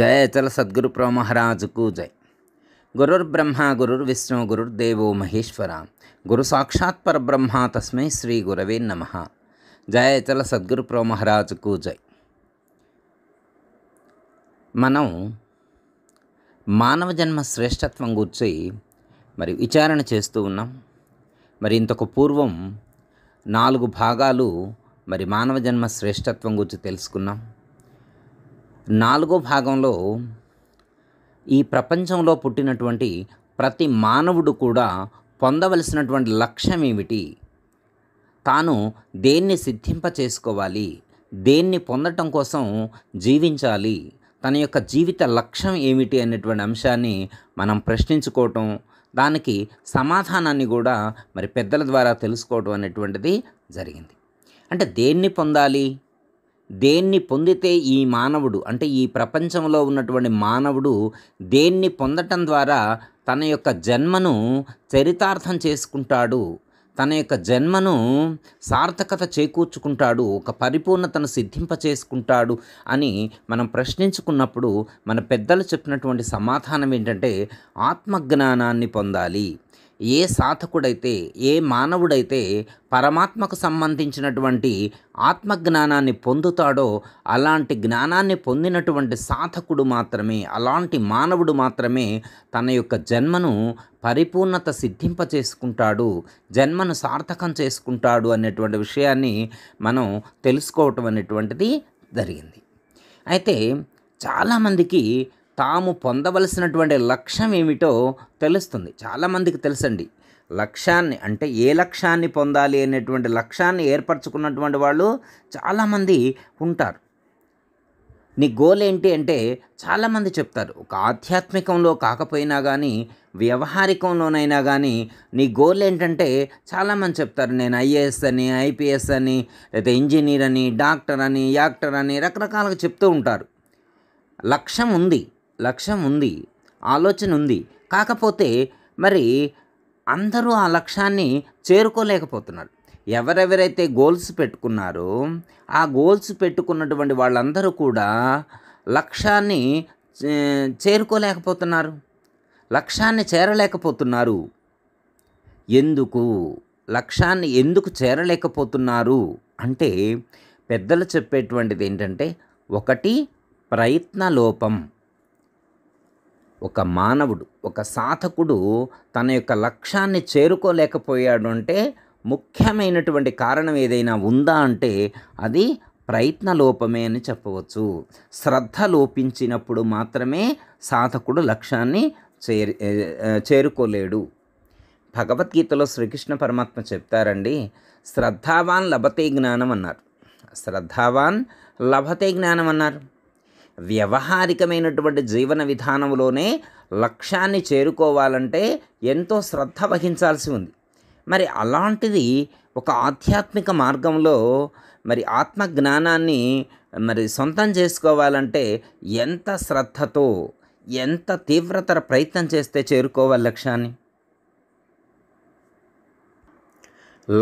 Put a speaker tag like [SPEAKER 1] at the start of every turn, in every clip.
[SPEAKER 1] జయ అచల సద్గురు ప్రోమహారాజుకు జై గురుర్ బ్రహ్మ గురుర్ విష్ణు గురుర్ దేవో మహేశ్వర గురు సాక్షాత్ పరబ్రహ్మ తస్మై శ్రీ గురవే నమ జయ అచల సద్గురు ప్రోమహారాజుకు జై మనం మానవ జన్మ శ్రేష్టత్వం గురించి మరి విచారణ చేస్తూ ఉన్నాం మరి ఇంతకు పూర్వం నాలుగు భాగాలు మరి మానవ జన్మ శ్రేష్టత్వం గురించి తెలుసుకున్నాం నాలుగో భాగంలో ఈ ప్రపంచంలో పుట్టినటువంటి ప్రతి మానవుడు కూడా పొందవలసినటువంటి లక్ష్యం ఏమిటి తాను దేన్ని సిద్ధింప చేసుకోవాలి దేన్ని పొందటం కోసం జీవించాలి తన యొక్క జీవిత లక్ష్యం ఏమిటి అనేటువంటి అంశాన్ని మనం ప్రశ్నించుకోవటం దానికి సమాధానాన్ని కూడా మరి పెద్దల ద్వారా తెలుసుకోవటం అనేటువంటిది జరిగింది అంటే దేన్ని పొందాలి దేన్ని పొందితే ఈ మానవుడు అంటే ఈ ప్రపంచంలో ఉన్నటువంటి మానవుడు దేన్ని పొందటం ద్వారా తన యొక్క జన్మను చరితార్థం చేసుకుంటాడు తన యొక్క జన్మను సార్థకత చేకూర్చుకుంటాడు ఒక పరిపూర్ణతను సిద్ధింప చేసుకుంటాడు అని మనం ప్రశ్నించుకున్నప్పుడు మన పెద్దలు చెప్పినటువంటి సమాధానం ఏంటంటే ఆత్మజ్ఞానాన్ని పొందాలి ఏ సాధకుడైతే ఏ మానవుడైతే పరమాత్మకు సంబంధించినటువంటి ఆత్మజ్ఞానాన్ని పొందుతాడో అలాంటి జ్ఞానాన్ని పొందినటువంటి సాధకుడు మాత్రమే అలాంటి మానవుడు మాత్రమే తన యొక్క జన్మను పరిపూర్ణత సిద్ధింపచేసుకుంటాడు జన్మను సార్థకం చేసుకుంటాడు అనేటువంటి విషయాన్ని మనం తెలుసుకోవటం అనేటువంటిది జరిగింది అయితే చాలామందికి తాము పొందవలసినటువంటి లక్ష్యం ఏమిటో తెలుస్తుంది చాలామందికి తెలుసండి లక్ష్యాన్ని అంటే ఏ లక్ష్యాన్ని పొందాలి అనేటువంటి లక్ష్యాన్ని ఏర్పరచుకున్నటువంటి వాళ్ళు చాలామంది ఉంటారు నీ గోల్ ఏంటి అంటే చాలామంది చెప్తారు ఒక ఆధ్యాత్మికంలో కాకపోయినా కానీ వ్యవహారికంలోనైనా కానీ నీ గోల్ ఏంటంటే చాలామంది చెప్తారు నేను ఐఏఎస్ అని ఐపీఎస్ అని లేదా ఇంజనీర్ అని డాక్టర్ అని యాక్టర్ అని రకరకాలుగా చెప్తూ ఉంటారు లక్ష్యం ఉంది లక్ష్యం ఉంది ఆలోచన ఉంది కాకపోతే మరి అందరూ ఆ లక్ష్యాన్ని చేరుకోలేకపోతున్నారు ఎవరెవరైతే గోల్స్ పెట్టుకున్నారో ఆ గోల్స్ పెట్టుకున్నటువంటి వాళ్ళందరూ కూడా లక్ష్యాన్ని చేరుకోలేకపోతున్నారు లక్ష్యాన్ని చేరలేకపోతున్నారు ఎందుకు లక్ష్యాన్ని ఎందుకు చేరలేకపోతున్నారు అంటే పెద్దలు చెప్పేటువంటిది ఏంటంటే ఒకటి ప్రయత్న లోపం ఒక మానవుడు ఒక సాధకుడు తన యొక్క లక్ష్యాన్ని చేరుకోలేకపోయాడు అంటే ముఖ్యమైనటువంటి కారణం ఏదైనా ఉందా అంటే అది ప్రయత్న లోపమే అని చెప్పవచ్చు శ్రద్ధ లోపించినప్పుడు మాత్రమే సాధకుడు లక్ష్యాన్ని చేరు చేరుకోలేడు భగవద్గీతలో శ్రీకృష్ణ పరమాత్మ చెప్తారండి శ్రద్ధావాన్ లభతే జ్ఞానం అన్నారు శ్రద్ధావాన్ లభతే జ్ఞానం అన్నారు వ్యవహారికమైనటువంటి జీవన విధానంలోనే లక్ష్యాన్ని చేరుకోవాలంటే ఎంతో శ్రద్ధ వహించాల్సి ఉంది మరి అలాంటిది ఒక ఆధ్యాత్మిక మార్గంలో మరి ఆత్మ జ్ఞానాన్ని మరి సొంతం చేసుకోవాలంటే ఎంత శ్రద్ధతో ఎంత తీవ్రతర ప్రయత్నం చేస్తే చేరుకోవాలి లక్ష్యాన్ని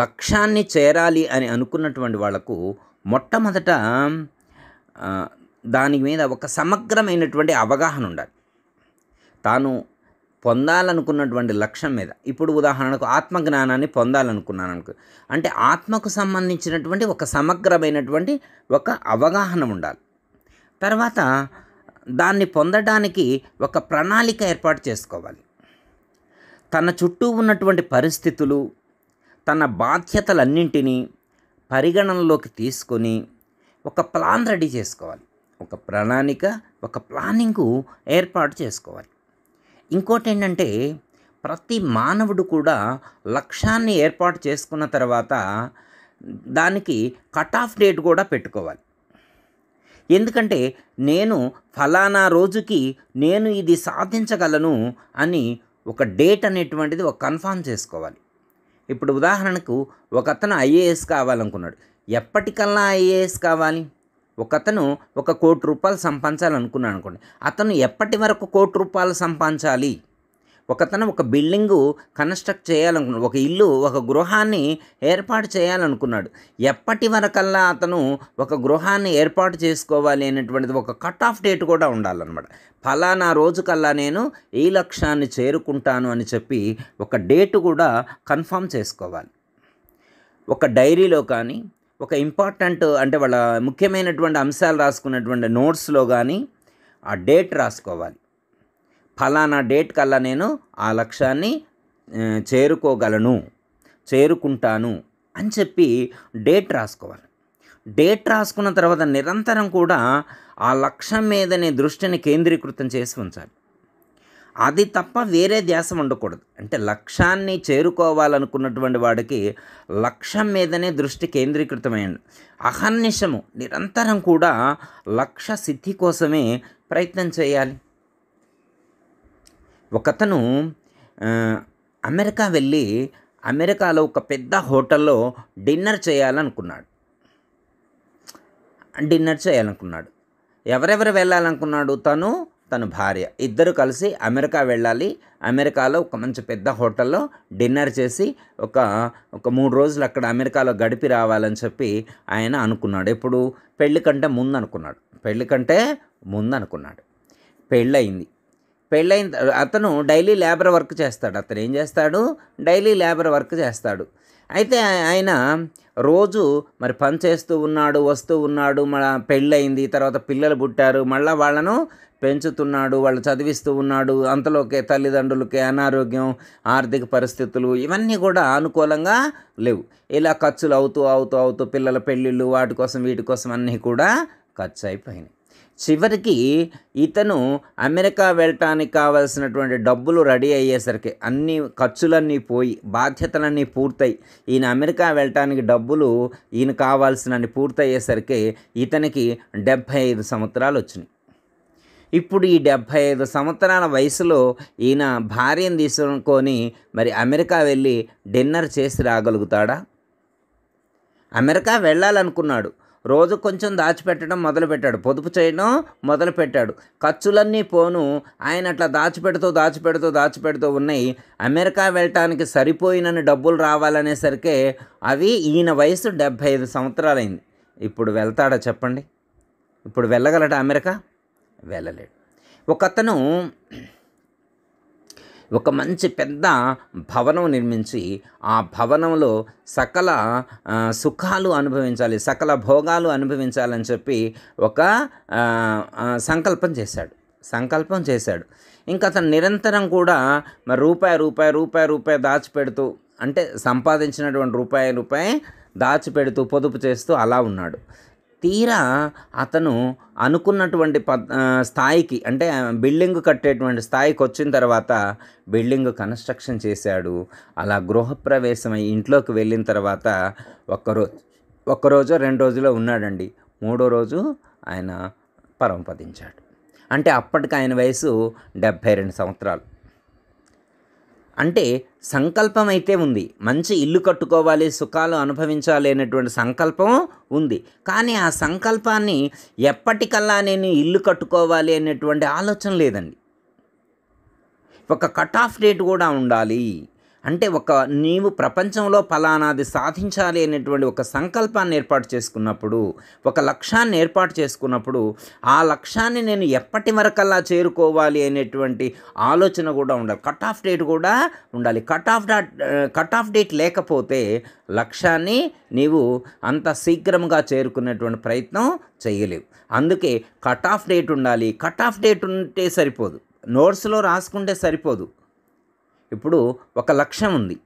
[SPEAKER 1] లక్ష్యాన్ని చేరాలి అని అనుకున్నటువంటి వాళ్లకు మొట్టమొదట దాని మీద ఒక సమగ్రమైనటువంటి అవగాహన ఉండాలి తాను పొందాలనుకున్నటువంటి లక్ష్యం మీద ఇప్పుడు ఉదాహరణకు ఆత్మజ్ఞానాన్ని పొందాలనుకున్నాను అనుకో అంటే ఆత్మకు సంబంధించినటువంటి ఒక సమగ్రమైనటువంటి ఒక అవగాహన ఉండాలి తర్వాత దాన్ని పొందడానికి ఒక ప్రణాళిక ఏర్పాటు చేసుకోవాలి తన చుట్టూ ఉన్నటువంటి పరిస్థితులు తన బాధ్యతలన్నింటినీ పరిగణనలోకి తీసుకొని ఒక ప్లాన్ రెడీ చేసుకోవాలి ఒక ప్రణాళిక ఒక ప్లానింగు ఏర్పాటు చేసుకోవాలి ఇంకోటి ఏంటంటే ప్రతి మానవుడు కూడా లక్ష్యాన్ని ఏర్పాటు చేసుకున్న తర్వాత దానికి కట్ ఆఫ్ డేట్ కూడా పెట్టుకోవాలి ఎందుకంటే నేను ఫలానా రోజుకి నేను ఇది సాధించగలను అని ఒక డేట్ అనేటువంటిది ఒక కన్ఫామ్ చేసుకోవాలి ఇప్పుడు ఉదాహరణకు ఒక అతను ఐఏఎస్ కావాలనుకున్నాడు ఎప్పటికల్లా ఐఏఎస్ కావాలి ఒకతను ఒక కోటి రూపాయలు సంపాదించాలనుకున్నాను అనుకోండి అతను ఎప్పటి వరకు కోటి రూపాయలు సంపాదించాలి ఒకతను ఒక బిల్డింగు కన్స్ట్రక్ట్ చేయాలనుకున్నాడు ఒక ఇల్లు ఒక గృహాన్ని ఏర్పాటు చేయాలనుకున్నాడు ఎప్పటి వరకల్లా అతను ఒక గృహాన్ని ఏర్పాటు చేసుకోవాలి అనేటువంటిది ఒక కట్ ఆఫ్ డేట్ కూడా ఉండాలన్నమాట ఫలానా రోజుకల్లా నేను ఈ లక్ష్యాన్ని చేరుకుంటాను అని చెప్పి ఒక డేట్ కూడా కన్ఫర్మ్ చేసుకోవాలి ఒక డైరీలో కానీ ఒక ఇంపార్టెంట్ అంటే వాళ్ళ ముఖ్యమైనటువంటి అంశాలు రాసుకున్నటువంటి నోట్స్లో కానీ ఆ డేట్ రాసుకోవాలి ఫలానా డేట్ కల్లా నేను ఆ లక్ష్యాన్ని చేరుకోగలను చేరుకుంటాను అని చెప్పి డేట్ రాసుకోవాలి డేట్ రాసుకున్న తర్వాత నిరంతరం కూడా ఆ లక్ష్యం మీదనే దృష్టిని కేంద్రీకృతం చేసి ఉంచాలి అది తప్ప వేరే ధ్యాసం ఉండకూడదు అంటే లక్ష్యాన్ని చేరుకోవాలనుకున్నటువంటి వాడికి లక్ష్యం మీదనే దృష్టి కేంద్రీకృతమైంది అహర్నిషము నిరంతరం కూడా లక్ష్య సిద్ధి కోసమే ప్రయత్నం చేయాలి ఒకతను అమెరికా వెళ్ళి అమెరికాలో ఒక పెద్ద హోటల్లో డిన్నర్ చేయాలనుకున్నాడు డిన్నర్ చేయాలనుకున్నాడు ఎవరెవరు వెళ్ళాలనుకున్నాడు తను తన భార్య ఇద్దరు కలిసి అమెరికా వెళ్ళాలి అమెరికాలో ఒక మంచి పెద్ద హోటల్లో డిన్నర్ చేసి ఒక ఒక మూడు రోజులు అక్కడ అమెరికాలో గడిపి రావాలని చెప్పి ఆయన అనుకున్నాడు ఎప్పుడు పెళ్ళి కంటే ముందు అనుకున్నాడు పెళ్ళి కంటే ముందు అనుకున్నాడు పెళ్ళయింది పెళ్ళైన అతను డైలీ లేబర్ వర్క్ చేస్తాడు అతను ఏం చేస్తాడు డైలీ లేబర్ వర్క్ చేస్తాడు అయితే ఆయన రోజు మరి పని చేస్తూ ఉన్నాడు వస్తూ ఉన్నాడు మన పెళ్ళయింది తర్వాత పిల్లలు పుట్టారు మళ్ళీ వాళ్ళను పెంచుతున్నాడు వాళ్ళు చదివిస్తూ ఉన్నాడు అంతలోకే తల్లిదండ్రులకి అనారోగ్యం ఆర్థిక పరిస్థితులు ఇవన్నీ కూడా అనుకూలంగా లేవు ఇలా ఖర్చులు అవుతూ అవుతూ అవుతూ పిల్లల పెళ్ళిళ్ళు వాటి కోసం వీటి కోసం అన్నీ కూడా ఖర్చు అయిపోయినాయి చివరికి ఇతను అమెరికా వెళ్ళటానికి కావాల్సినటువంటి డబ్బులు రెడీ అయ్యేసరికి అన్ని ఖర్చులన్నీ పోయి బాధ్యతలన్నీ పూర్తయి ఈయన అమెరికా వెళ్ళటానికి డబ్బులు ఈయన కావాల్సినన్ని పూర్తయ్యేసరికి ఇతనికి డెబ్భై ఐదు సంవత్సరాలు వచ్చినాయి ఇప్పుడు ఈ డెబ్భై ఐదు సంవత్సరాల వయసులో ఈయన భార్యను తీసుకొని మరి అమెరికా వెళ్ళి డిన్నర్ చేసి రాగలుగుతాడా అమెరికా వెళ్ళాలనుకున్నాడు రోజు కొంచెం దాచిపెట్టడం మొదలుపెట్టాడు పొదుపు చేయడం మొదలుపెట్టాడు ఖర్చులన్నీ పోను ఆయన అట్లా దాచిపెడుతూ దాచిపెడుతూ దాచిపెడుతూ ఉన్నాయి అమెరికా వెళ్ళటానికి సరిపోయినని డబ్బులు రావాలనేసరికి అవి ఈయన వయసు డెబ్భై ఐదు సంవత్సరాలైంది ఇప్పుడు వెళ్తాడా చెప్పండి ఇప్పుడు వెళ్ళగలడా అమెరికా వెళ్ళలేడు ఒకతను ఒక మంచి పెద్ద భవనం నిర్మించి ఆ భవనంలో సకల సుఖాలు అనుభవించాలి సకల భోగాలు అనుభవించాలని చెప్పి ఒక సంకల్పం చేశాడు సంకల్పం చేశాడు ఇంకా అతను నిరంతరం కూడా మరి రూపాయి రూపాయి రూపాయి రూపాయి దాచిపెడుతూ అంటే సంపాదించినటువంటి రూపాయి రూపాయి దాచిపెడుతూ పొదుపు చేస్తూ అలా ఉన్నాడు తీరా అతను అనుకున్నటువంటి పద్ స్థాయికి అంటే బిల్డింగ్ కట్టేటువంటి స్థాయికి వచ్చిన తర్వాత బిల్డింగ్ కన్స్ట్రక్షన్ చేశాడు అలా గృహప్రవేశమై ఇంట్లోకి వెళ్ళిన తర్వాత ఒక్కరోజు ఒక్కరోజు రెండు రోజులో ఉన్నాడండి మూడో రోజు ఆయన పరంపదించాడు అంటే అప్పటికి ఆయన వయసు డెబ్భై రెండు సంవత్సరాలు అంటే సంకల్పం అయితే ఉంది మంచి ఇల్లు కట్టుకోవాలి సుఖాలు అనుభవించాలి అనేటువంటి సంకల్పం ఉంది కానీ ఆ సంకల్పాన్ని ఎప్పటికల్లా నేను ఇల్లు కట్టుకోవాలి అనేటువంటి ఆలోచన లేదండి ఒక కట్ ఆఫ్ డేట్ కూడా ఉండాలి అంటే ఒక నీవు ప్రపంచంలో ఫలానాది సాధించాలి అనేటువంటి ఒక సంకల్పాన్ని ఏర్పాటు చేసుకున్నప్పుడు ఒక లక్ష్యాన్ని ఏర్పాటు చేసుకున్నప్పుడు ఆ లక్ష్యాన్ని నేను ఎప్పటి వరకల్లా చేరుకోవాలి అనేటువంటి ఆలోచన కూడా ఉండాలి కట్ ఆఫ్ డేట్ కూడా ఉండాలి కట్ ఆఫ్ డా కట్ ఆఫ్ డేట్ లేకపోతే లక్ష్యాన్ని నీవు అంత శీఘ్రంగా చేరుకునేటువంటి ప్రయత్నం చేయలేవు అందుకే కట్ ఆఫ్ డేట్ ఉండాలి కట్ ఆఫ్ డేట్ ఉంటే సరిపోదు నోట్స్లో రాసుకుంటే సరిపోదు ఇప్పుడు ఒక లక్ష్యం ఉంది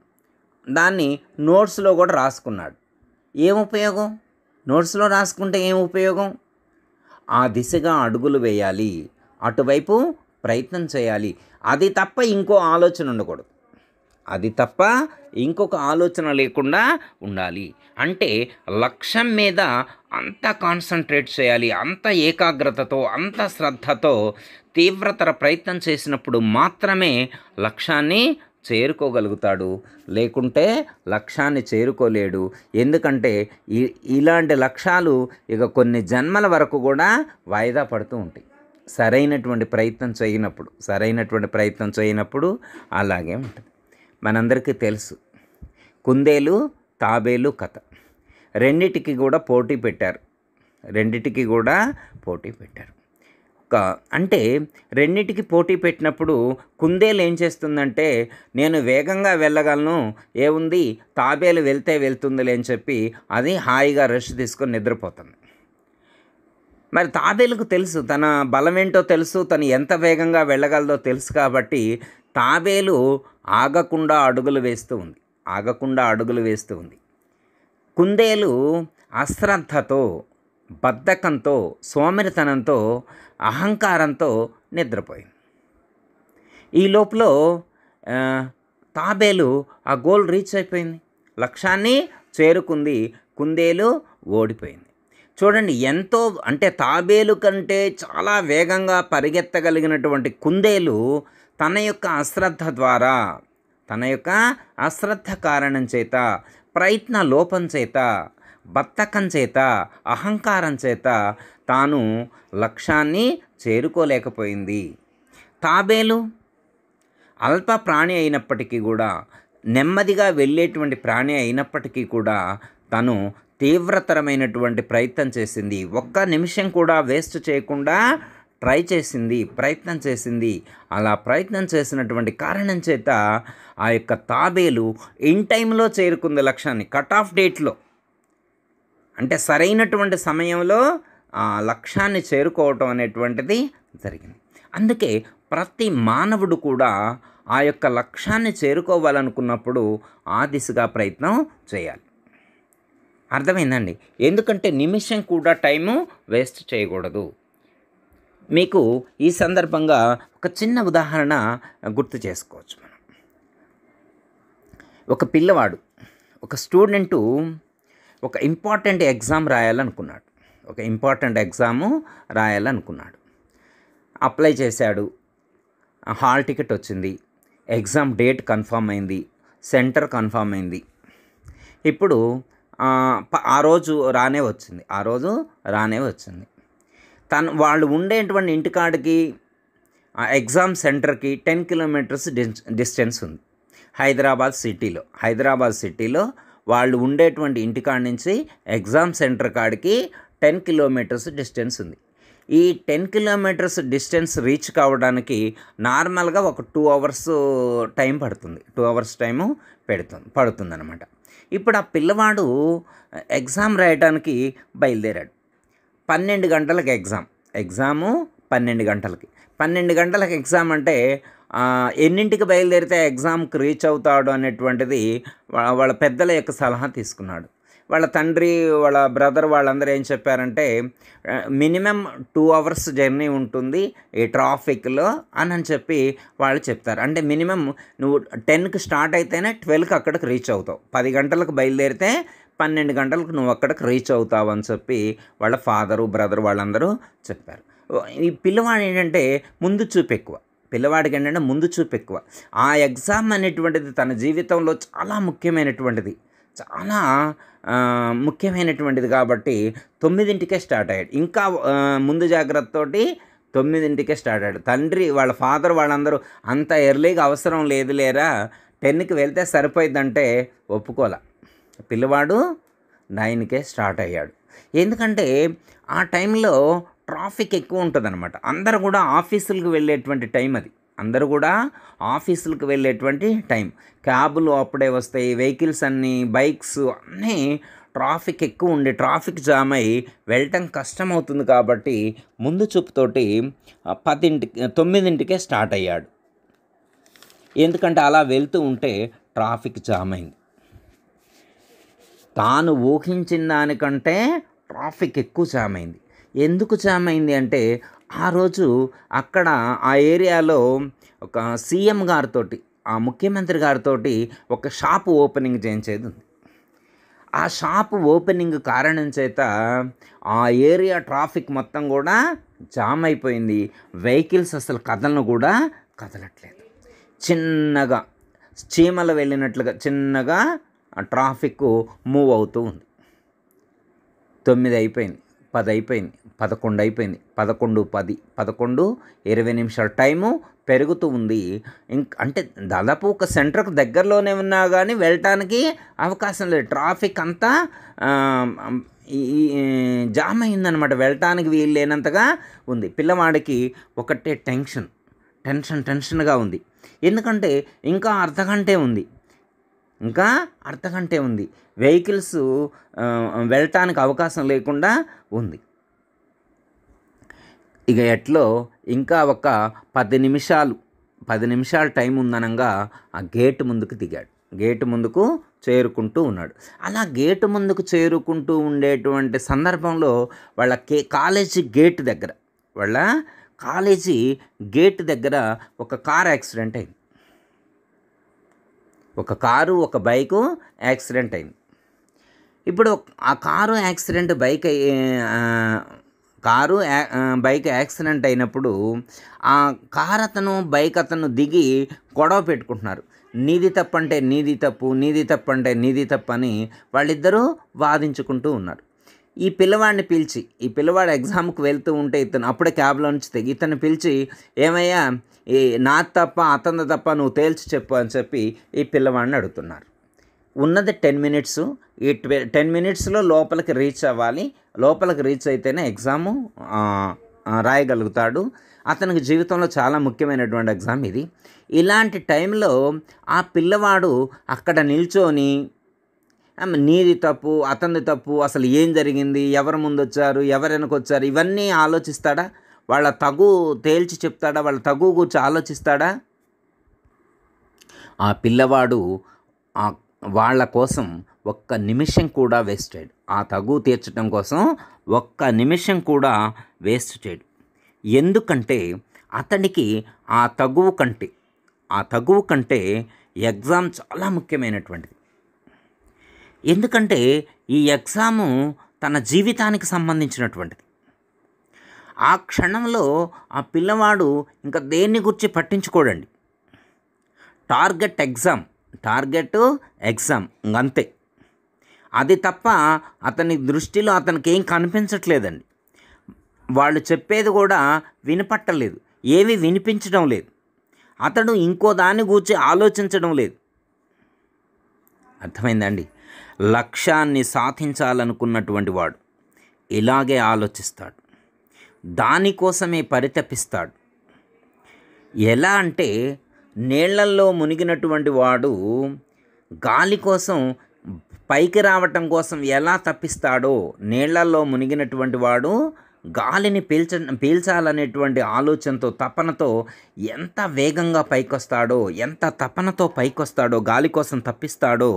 [SPEAKER 1] దాన్ని నోట్స్లో కూడా రాసుకున్నాడు ఏం ఉపయోగం నోట్స్లో రాసుకుంటే ఏం ఉపయోగం ఆ దిశగా అడుగులు వేయాలి అటువైపు ప్రయత్నం చేయాలి అది తప్ప ఇంకో ఆలోచన ఉండకూడదు అది తప్ప ఇంకొక ఆలోచన లేకుండా ఉండాలి అంటే లక్ష్యం మీద అంత కాన్సన్ట్రేట్ చేయాలి అంత ఏకాగ్రతతో అంత శ్రద్ధతో తీవ్రతర ప్రయత్నం చేసినప్పుడు మాత్రమే లక్ష్యాన్ని చేరుకోగలుగుతాడు లేకుంటే లక్ష్యాన్ని చేరుకోలేడు ఎందుకంటే ఇలాంటి లక్ష్యాలు ఇక కొన్ని జన్మల వరకు కూడా వాయిదా పడుతూ ఉంటాయి సరైనటువంటి ప్రయత్నం చేయనప్పుడు సరైనటువంటి ప్రయత్నం చేయనప్పుడు అలాగే ఉంటుంది మనందరికీ తెలుసు కుందేలు తాబేలు కథ రెండిటికి కూడా పోటీ పెట్టారు రెండిటికి కూడా పోటీ పెట్టారు అంటే రెండింటికి పోటీ పెట్టినప్పుడు కుందేలు ఏం చేస్తుందంటే నేను వేగంగా వెళ్ళగలను ఏముంది తాబేలు వెళ్తే వెళ్తుందిలే అని చెప్పి అది హాయిగా రెస్ట్ తీసుకొని నిద్రపోతుంది మరి తాబేలుకు తెలుసు తన బలమేంటో తెలుసు తను ఎంత వేగంగా వెళ్ళగలదో తెలుసు కాబట్టి తాబేలు ఆగకుండా అడుగులు వేస్తూ ఉంది ఆగకుండా అడుగులు వేస్తూ ఉంది కుందేలు అశ్రద్ధతో బద్ధకంతో సోమరితనంతో అహంకారంతో నిద్రపోయింది ఈ లోపల తాబేలు ఆ గోల్ రీచ్ అయిపోయింది లక్ష్యాన్ని చేరుకుంది కుందేలు ఓడిపోయింది చూడండి ఎంతో అంటే తాబేలు కంటే చాలా వేగంగా పరిగెత్తగలిగినటువంటి కుందేలు తన యొక్క అశ్రద్ధ ద్వారా తన యొక్క అశ్రద్ధ కారణం చేత ప్రయత్న లోపం చేత బత్తకం చేత అహంకారం చేత తాను లక్ష్యాన్ని చేరుకోలేకపోయింది తాబేలు అల్ప ప్రాణి అయినప్పటికీ కూడా నెమ్మదిగా వెళ్ళేటువంటి ప్రాణి అయినప్పటికీ కూడా తను తీవ్రతరమైనటువంటి ప్రయత్నం చేసింది ఒక్క నిమిషం కూడా వేస్ట్ చేయకుండా ట్రై చేసింది ప్రయత్నం చేసింది అలా ప్రయత్నం చేసినటువంటి కారణం చేత ఆ యొక్క తాబేలు ఇన్ టైంలో చేరుకుంది లక్ష్యాన్ని కట్ ఆఫ్ డేట్లో అంటే సరైనటువంటి సమయంలో లక్ష్యాన్ని చేరుకోవటం అనేటువంటిది జరిగింది అందుకే ప్రతి మానవుడు కూడా ఆ యొక్క లక్ష్యాన్ని చేరుకోవాలనుకున్నప్పుడు ఆ దిశగా ప్రయత్నం చేయాలి అర్థమైందండి ఎందుకంటే నిమిషం కూడా టైము వేస్ట్ చేయకూడదు మీకు ఈ సందర్భంగా ఒక చిన్న ఉదాహరణ గుర్తు చేసుకోవచ్చు మనం ఒక పిల్లవాడు ఒక స్టూడెంటు ఒక ఇంపార్టెంట్ ఎగ్జామ్ రాయాలనుకున్నాడు ఒక ఇంపార్టెంట్ ఎగ్జాము రాయాలనుకున్నాడు అప్లై చేశాడు హాల్ టికెట్ వచ్చింది ఎగ్జామ్ డేట్ కన్ఫామ్ అయింది సెంటర్ కన్ఫామ్ అయింది ఇప్పుడు ఆ రోజు రానే వచ్చింది ఆ రోజు రానే వచ్చింది తను వాళ్ళు ఉండేటువంటి ఇంటికాడికి ఎగ్జామ్ సెంటర్కి టెన్ కిలోమీటర్స్ డిస్టెన్స్ ఉంది హైదరాబాద్ సిటీలో హైదరాబాద్ సిటీలో వాళ్ళు ఉండేటువంటి ఇంటికాడ నుంచి ఎగ్జామ్ సెంటర్ కాడికి టెన్ కిలోమీటర్స్ డిస్టెన్స్ ఉంది ఈ టెన్ కిలోమీటర్స్ డిస్టెన్స్ రీచ్ కావడానికి నార్మల్గా ఒక టూ అవర్స్ టైం పడుతుంది టూ అవర్స్ టైము పెడుతుంది పడుతుంది అనమాట ఇప్పుడు ఆ పిల్లవాడు ఎగ్జామ్ రాయడానికి బయలుదేరాడు పన్నెండు గంటలకు ఎగ్జామ్ ఎగ్జాము పన్నెండు గంటలకి పన్నెండు గంటలకు ఎగ్జామ్ అంటే ఎన్నింటికి బయలుదేరితే ఎగ్జామ్కి రీచ్ అవుతాడు అనేటువంటిది వాళ్ళ పెద్దల యొక్క సలహా తీసుకున్నాడు వాళ్ళ తండ్రి వాళ్ళ బ్రదర్ వాళ్ళందరూ ఏం చెప్పారంటే మినిమం టూ అవర్స్ జర్నీ ఉంటుంది ఈ ట్రాఫిక్లో అని అని చెప్పి వాళ్ళు చెప్తారు అంటే మినిమం నువ్వు టెన్కి స్టార్ట్ అయితేనే ట్వెల్వ్కి అక్కడికి రీచ్ అవుతావు పది గంటలకు బయలుదేరితే పన్నెండు గంటలకు నువ్వు అక్కడికి రీచ్ అవుతావు అని చెప్పి వాళ్ళ ఫాదరు బ్రదర్ వాళ్ళందరూ చెప్పారు ఈ పిల్లవాడు ఏంటంటే ముందు చూపు ఎక్కువ పిల్లవాడికి ఏంటంటే ముందు చూపు ఎక్కువ ఆ ఎగ్జామ్ అనేటువంటిది తన జీవితంలో చాలా ముఖ్యమైనటువంటిది చాలా ముఖ్యమైనటువంటిది కాబట్టి తొమ్మిదింటికే స్టార్ట్ అయ్యాడు ఇంకా ముందు జాగ్రత్తతోటి తొమ్మిదింటికే స్టార్ట్ అయ్యాడు తండ్రి వాళ్ళ ఫాదర్ వాళ్ళందరూ అంత ఎర్లీగా అవసరం లేదు లేరా టెన్కి వెళ్తే సరిపోయిందంటే ఒప్పుకోలే పిల్లవాడు నైన్కే స్టార్ట్ అయ్యాడు ఎందుకంటే ఆ టైంలో ట్రాఫిక్ ఎక్కువ అనమాట అందరు కూడా ఆఫీసులకు వెళ్ళేటువంటి టైం అది అందరూ కూడా ఆఫీసులకు వెళ్ళేటువంటి టైం క్యాబులు అప్పుడే వస్తాయి వెహికల్స్ అన్నీ బైక్స్ అన్నీ ట్రాఫిక్ ఎక్కువ ఉండి ట్రాఫిక్ జామ్ అయ్యి వెళ్ళటం కష్టం అవుతుంది కాబట్టి ముందు చూపుతోటి పదింటికి తొమ్మిదింటికే స్టార్ట్ అయ్యాడు ఎందుకంటే అలా వెళ్తూ ఉంటే ట్రాఫిక్ జామ్ అయింది తాను ఊహించిన దానికంటే ట్రాఫిక్ ఎక్కువ జామ్ అయింది ఎందుకు జామ్ అయింది అంటే ఆ రోజు అక్కడ ఆ ఏరియాలో ఒక సీఎం గారితో ఆ ముఖ్యమంత్రి గారితో ఒక షాప్ ఓపెనింగ్ చేయించేది ఉంది ఆ షాప్ ఓపెనింగ్ కారణం చేత ఆ ఏరియా ట్రాఫిక్ మొత్తం కూడా జామ్ అయిపోయింది వెహికల్స్ అసలు కథలను కూడా కదలట్లేదు చిన్నగా చీమలు వెళ్ళినట్లుగా చిన్నగా ట్రాఫిక్ మూవ్ అవుతూ ఉంది తొమ్మిది అయిపోయింది పది అయిపోయింది పదకొండు అయిపోయింది పదకొండు పది పదకొండు ఇరవై నిమిషాల టైము పెరుగుతూ ఉంది ఇంక అంటే దాదాపు ఒక సెంటర్కు దగ్గరలోనే ఉన్నా కానీ వెళ్ళటానికి అవకాశం లేదు ట్రాఫిక్ అంతా ఈ జామ్ అయిందనమాట వెళ్ళటానికి వీలు లేనంతగా ఉంది పిల్లవాడికి ఒకటే టెన్షన్ టెన్షన్ టెన్షన్గా ఉంది ఎందుకంటే ఇంకా అర్ధగంటే ఉంది ఇంకా అర్ధగంటే ఉంది వెహికల్స్ వెళ్ళటానికి అవకాశం లేకుండా ఉంది ఇక ఎట్లో ఇంకా ఒక పది నిమిషాలు పది నిమిషాలు టైం ఉందనంగా ఆ గేటు ముందుకు దిగాడు గేటు ముందుకు చేరుకుంటూ ఉన్నాడు అలా గేటు ముందుకు చేరుకుంటూ ఉండేటువంటి సందర్భంలో వాళ్ళ కే కాలేజీ గేట్ దగ్గర వాళ్ళ కాలేజీ గేట్ దగ్గర ఒక కార్ యాక్సిడెంట్ అయింది ఒక కారు ఒక బైకు యాక్సిడెంట్ అయింది ఇప్పుడు ఆ car accident bike car bike accident అయినప్పుడు ఆ కార్ అతను బైక్ అతను దిగి గొడవ పెట్టుకుంటున్నారు నీది తప్పంటే నీది తప్పు నీది తప్పంటే నీది తప్పు అని వాళ్ళిద్దరూ వాదించుకుంటూ ఉన్నారు ఈ పిల్లవాడిని పిలిచి ఈ పిల్లవాడు ఎగ్జామ్కి వెళ్తూ ఉంటే ఇతను అప్పుడే క్యాబ్లో నుంచి తెగి ఇతను పిలిచి ఏమయ్యా ఈ నా తప్ప అతను తప్ప నువ్వు తేల్చి చెప్పు అని చెప్పి ఈ పిల్లవాడిని అడుగుతున్నారు ఉన్నది టెన్ మినిట్స్ ఈ టెన్ మినిట్స్లో లోపలికి రీచ్ అవ్వాలి లోపలికి రీచ్ అయితేనే ఎగ్జాము రాయగలుగుతాడు అతనికి జీవితంలో చాలా ముఖ్యమైనటువంటి ఎగ్జామ్ ఇది ఇలాంటి టైంలో ఆ పిల్లవాడు అక్కడ నిల్చొని నీది తప్పు అతని తప్పు అసలు ఏం జరిగింది ఎవరు ముందొచ్చారు ఎవరు వెనకొచ్చారు ఇవన్నీ ఆలోచిస్తాడా వాళ్ళ తగు తేల్చి చెప్తాడా వాళ్ళ తగు గురించి ఆలోచిస్తాడా ఆ పిల్లవాడు వాళ్ళ కోసం ఒక్క నిమిషం కూడా వేస్ట్ చేయడు ఆ తగు తీర్చడం కోసం ఒక్క నిమిషం కూడా వేస్ట్ చేయడు ఎందుకంటే అతనికి ఆ తగువు కంటే ఆ తగువు కంటే ఎగ్జామ్ చాలా ముఖ్యమైనటువంటిది ఎందుకంటే ఈ ఎగ్జాము తన జీవితానికి సంబంధించినటువంటిది ఆ క్షణంలో ఆ పిల్లవాడు ఇంకా దేన్ని గురించి పట్టించుకోడండి టార్గెట్ ఎగ్జామ్ టార్గెట్ ఎగ్జామ్ అంతే అది తప్ప అతని దృష్టిలో అతనికి ఏం కనిపించట్లేదండి వాళ్ళు చెప్పేది కూడా వినపట్టలేదు ఏవి వినిపించడం లేదు అతడు ఇంకో దాన్ని గూర్చి ఆలోచించడం లేదు అర్థమైందండి లక్ష్యాన్ని సాధించాలనుకున్నటువంటి వాడు ఇలాగే ఆలోచిస్తాడు దానికోసమే పరితపిస్తాడు ఎలా అంటే నీళ్లల్లో మునిగినటువంటి వాడు గాలి కోసం పైకి రావటం కోసం ఎలా తప్పిస్తాడో నీళ్లల్లో మునిగినటువంటి వాడు గాలిని పీల్చ పీల్చాలనేటువంటి ఆలోచనతో తపనతో ఎంత వేగంగా పైకొస్తాడో ఎంత తపనతో పైకొస్తాడో గాలి కోసం తప్పిస్తాడో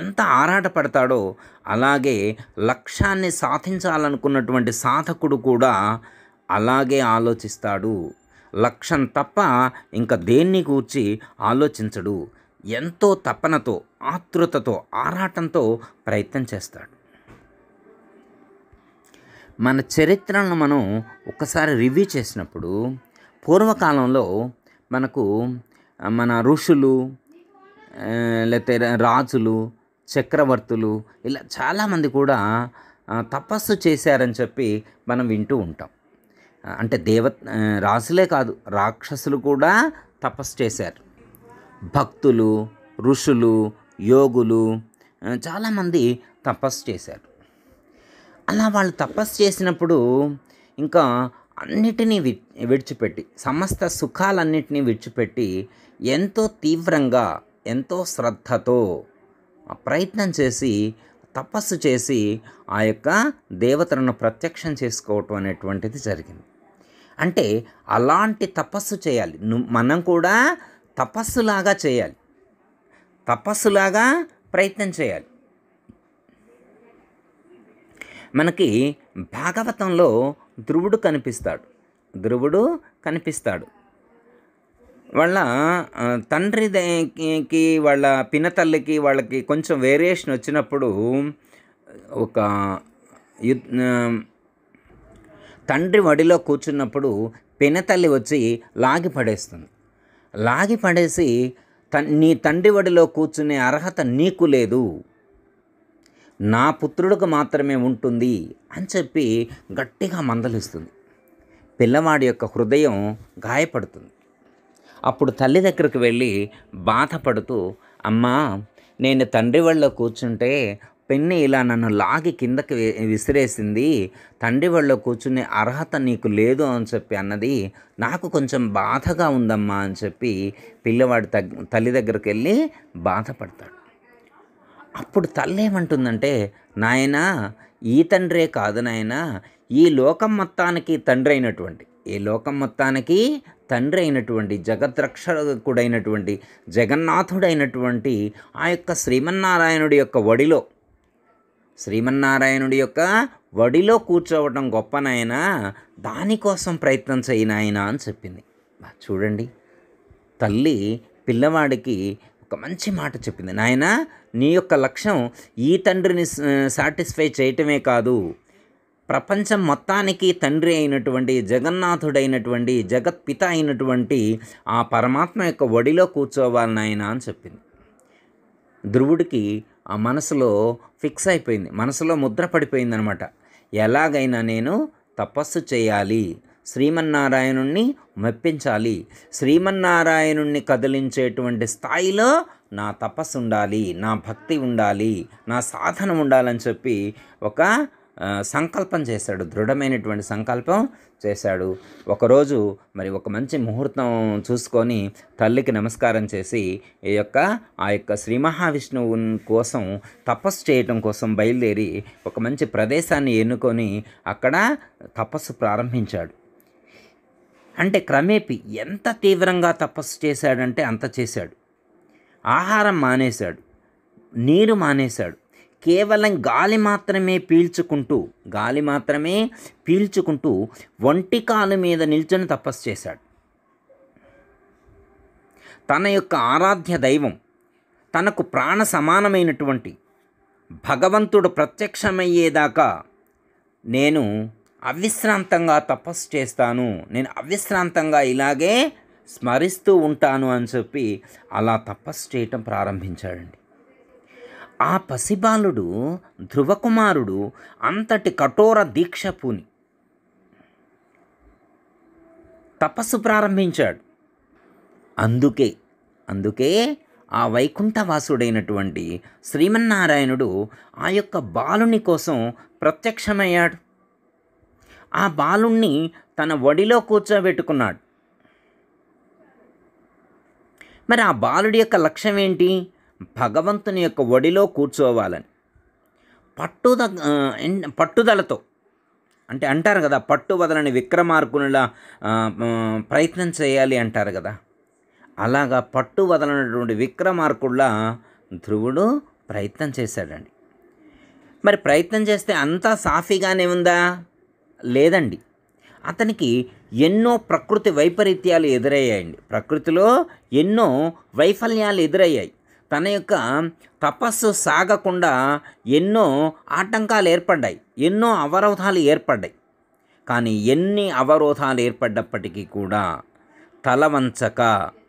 [SPEAKER 1] ఎంత ఆరాటపడతాడో అలాగే లక్ష్యాన్ని సాధించాలనుకున్నటువంటి సాధకుడు కూడా అలాగే ఆలోచిస్తాడు లక్ష్యం తప్ప ఇంకా దేన్ని గూర్చి ఆలోచించడు ఎంతో తపనతో ఆతృతతో ఆరాటంతో ప్రయత్నం చేస్తాడు మన చరిత్రను మనం ఒకసారి రివ్యూ చేసినప్పుడు పూర్వకాలంలో మనకు మన ఋషులు లేకపోతే రాజులు చక్రవర్తులు ఇలా చాలామంది కూడా తపస్సు చేశారని చెప్పి మనం వింటూ ఉంటాం అంటే దేవ రాసులే కాదు రాక్షసులు కూడా తపస్సు చేశారు భక్తులు ఋషులు యోగులు చాలామంది తపస్సు చేశారు అలా వాళ్ళు తపస్సు చేసినప్పుడు ఇంకా అన్నిటినీ వి విడిచిపెట్టి సమస్త సుఖాలన్నిటినీ విడిచిపెట్టి ఎంతో తీవ్రంగా ఎంతో శ్రద్ధతో ప్రయత్నం చేసి తపస్సు చేసి ఆ యొక్క దేవతలను ప్రత్యక్షం చేసుకోవటం అనేటువంటిది జరిగింది అంటే అలాంటి తపస్సు చేయాలి మనం కూడా తపస్సులాగా చేయాలి తపస్సులాగా ప్రయత్నం చేయాలి మనకి భాగవతంలో ధ్రువుడు కనిపిస్తాడు ధ్రువుడు కనిపిస్తాడు వాళ్ళ తండ్రికి వాళ్ళ పినతల్లికి వాళ్ళకి కొంచెం వేరియేషన్ వచ్చినప్పుడు ఒక తండ్రి వడిలో కూర్చున్నప్పుడు పెనతల్లి వచ్చి లాగి పడేస్తుంది లాగి పడేసి తన్ నీ తండ్రి వడిలో కూర్చునే అర్హత నీకు లేదు నా పుత్రుడికి మాత్రమే ఉంటుంది అని చెప్పి గట్టిగా మందలిస్తుంది పిల్లవాడి యొక్క హృదయం గాయపడుతుంది అప్పుడు తల్లి దగ్గరికి వెళ్ళి బాధపడుతూ అమ్మా నేను తండ్రి వడిలో కూర్చుంటే పెన్ను ఇలా నన్ను లాగి కిందకి విసిరేసింది తండ్రి వాళ్ళు కూర్చునే అర్హత నీకు లేదు అని చెప్పి అన్నది నాకు కొంచెం బాధగా ఉందమ్మా అని చెప్పి పిల్లవాడు తల్లి దగ్గరికి వెళ్ళి బాధపడతాడు అప్పుడు తల్లి ఏమంటుందంటే నాయన ఈ తండ్రే కాదు నాయన ఈ లోకం మొత్తానికి తండ్రి అయినటువంటి ఈ లోకం మొత్తానికి తండ్రి అయినటువంటి జగద్రక్షకుడైనటువంటి జగన్నాథుడైనటువంటి ఆ యొక్క శ్రీమన్నారాయణుడి యొక్క ఒడిలో శ్రీమన్నారాయణుడి యొక్క వడిలో కూర్చోవటం గొప్ప నాయన దానికోసం ప్రయత్నం చేయి అని చెప్పింది చూడండి తల్లి పిల్లవాడికి ఒక మంచి మాట చెప్పింది నాయన నీ యొక్క లక్ష్యం ఈ తండ్రిని సాటిస్ఫై చేయటమే కాదు ప్రపంచం మొత్తానికి తండ్రి అయినటువంటి జగన్నాథుడైనటువంటి జగత్పిత అయినటువంటి ఆ పరమాత్మ యొక్క ఒడిలో కూర్చోవాలి నాయన అని చెప్పింది ధ్రువుడికి ఆ మనసులో ఫిక్స్ అయిపోయింది మనసులో ముద్ర అనమాట ఎలాగైనా నేను తపస్సు చేయాలి శ్రీమన్నారాయణుణ్ణి మెప్పించాలి శ్రీమన్నారాయణుణ్ణి కదిలించేటువంటి స్థాయిలో నా తపస్సు ఉండాలి నా భక్తి ఉండాలి నా సాధన ఉండాలని చెప్పి ఒక సంకల్పం చేశాడు దృఢమైనటువంటి సంకల్పం చేశాడు ఒకరోజు మరి ఒక మంచి ముహూర్తం చూసుకొని తల్లికి నమస్కారం చేసి ఈ యొక్క ఆ యొక్క శ్రీ మహావిష్ణువు కోసం తపస్సు చేయటం కోసం బయలుదేరి ఒక మంచి ప్రదేశాన్ని ఎన్నుకొని అక్కడ తపస్సు ప్రారంభించాడు అంటే క్రమేపీ ఎంత తీవ్రంగా తపస్సు చేశాడంటే అంత చేశాడు ఆహారం మానేశాడు నీరు మానేశాడు కేవలం గాలి మాత్రమే పీల్చుకుంటూ గాలి మాత్రమే పీల్చుకుంటూ ఒంటి కాలు మీద నిల్చొని తపస్సు చేశాడు తన యొక్క ఆరాధ్య దైవం తనకు ప్రాణ సమానమైనటువంటి భగవంతుడు ప్రత్యక్షమయ్యేదాకా నేను అవిశ్రాంతంగా తపస్సు చేస్తాను నేను అవిశ్రాంతంగా ఇలాగే స్మరిస్తూ ఉంటాను అని చెప్పి అలా తపస్సు చేయటం ప్రారంభించాడండి ఆ పసిబాలుడు ధ్రువకుమారుడు అంతటి కఠోర దీక్ష పూని తపస్సు ప్రారంభించాడు అందుకే అందుకే ఆ వైకుంఠవాసుడైనటువంటి శ్రీమన్నారాయణుడు ఆ యొక్క బాలుని కోసం ప్రత్యక్షమయ్యాడు ఆ బాలుణ్ణి తన ఒడిలో కూర్చోబెట్టుకున్నాడు మరి ఆ బాలుడి యొక్క లక్ష్యం ఏంటి భగవంతుని యొక్క ఒడిలో కూర్చోవాలని పట్టుద పట్టుదలతో అంటే అంటారు కదా పట్టు వదలని విక్రమార్కునిలా ప్రయత్నం చేయాలి అంటారు కదా అలాగా పట్టు వదలనటువంటి విక్రమార్కుడులా ధ్రువుడు ప్రయత్నం చేశాడండి మరి ప్రయత్నం చేస్తే అంతా సాఫీగానే ఉందా లేదండి అతనికి ఎన్నో ప్రకృతి వైపరీత్యాలు ఎదురయ్యాయండి ప్రకృతిలో ఎన్నో వైఫల్యాలు ఎదురయ్యాయి తన యొక్క తపస్సు సాగకుండా ఎన్నో ఆటంకాలు ఏర్పడ్డాయి ఎన్నో అవరోధాలు ఏర్పడ్డాయి కానీ ఎన్ని అవరోధాలు ఏర్పడ్డప్పటికీ కూడా తలవంచక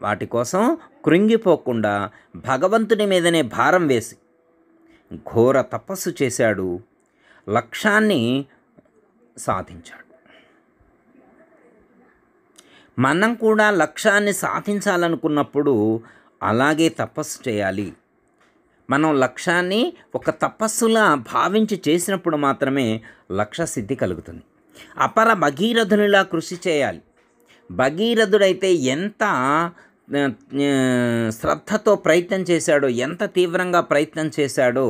[SPEAKER 1] వాటి కోసం కృంగిపోకుండా భగవంతుని మీదనే భారం వేసి ఘోర తపస్సు చేశాడు లక్ష్యాన్ని సాధించాడు మనం కూడా లక్ష్యాన్ని సాధించాలనుకున్నప్పుడు అలాగే తపస్సు చేయాలి మనం లక్ష్యాన్ని ఒక తపస్సులా భావించి చేసినప్పుడు మాత్రమే లక్ష్య సిద్ధి కలుగుతుంది అపర భగీరథునిలా కృషి చేయాలి భగీరథుడైతే ఎంత శ్రద్ధతో ప్రయత్నం చేశాడో ఎంత తీవ్రంగా ప్రయత్నం చేశాడో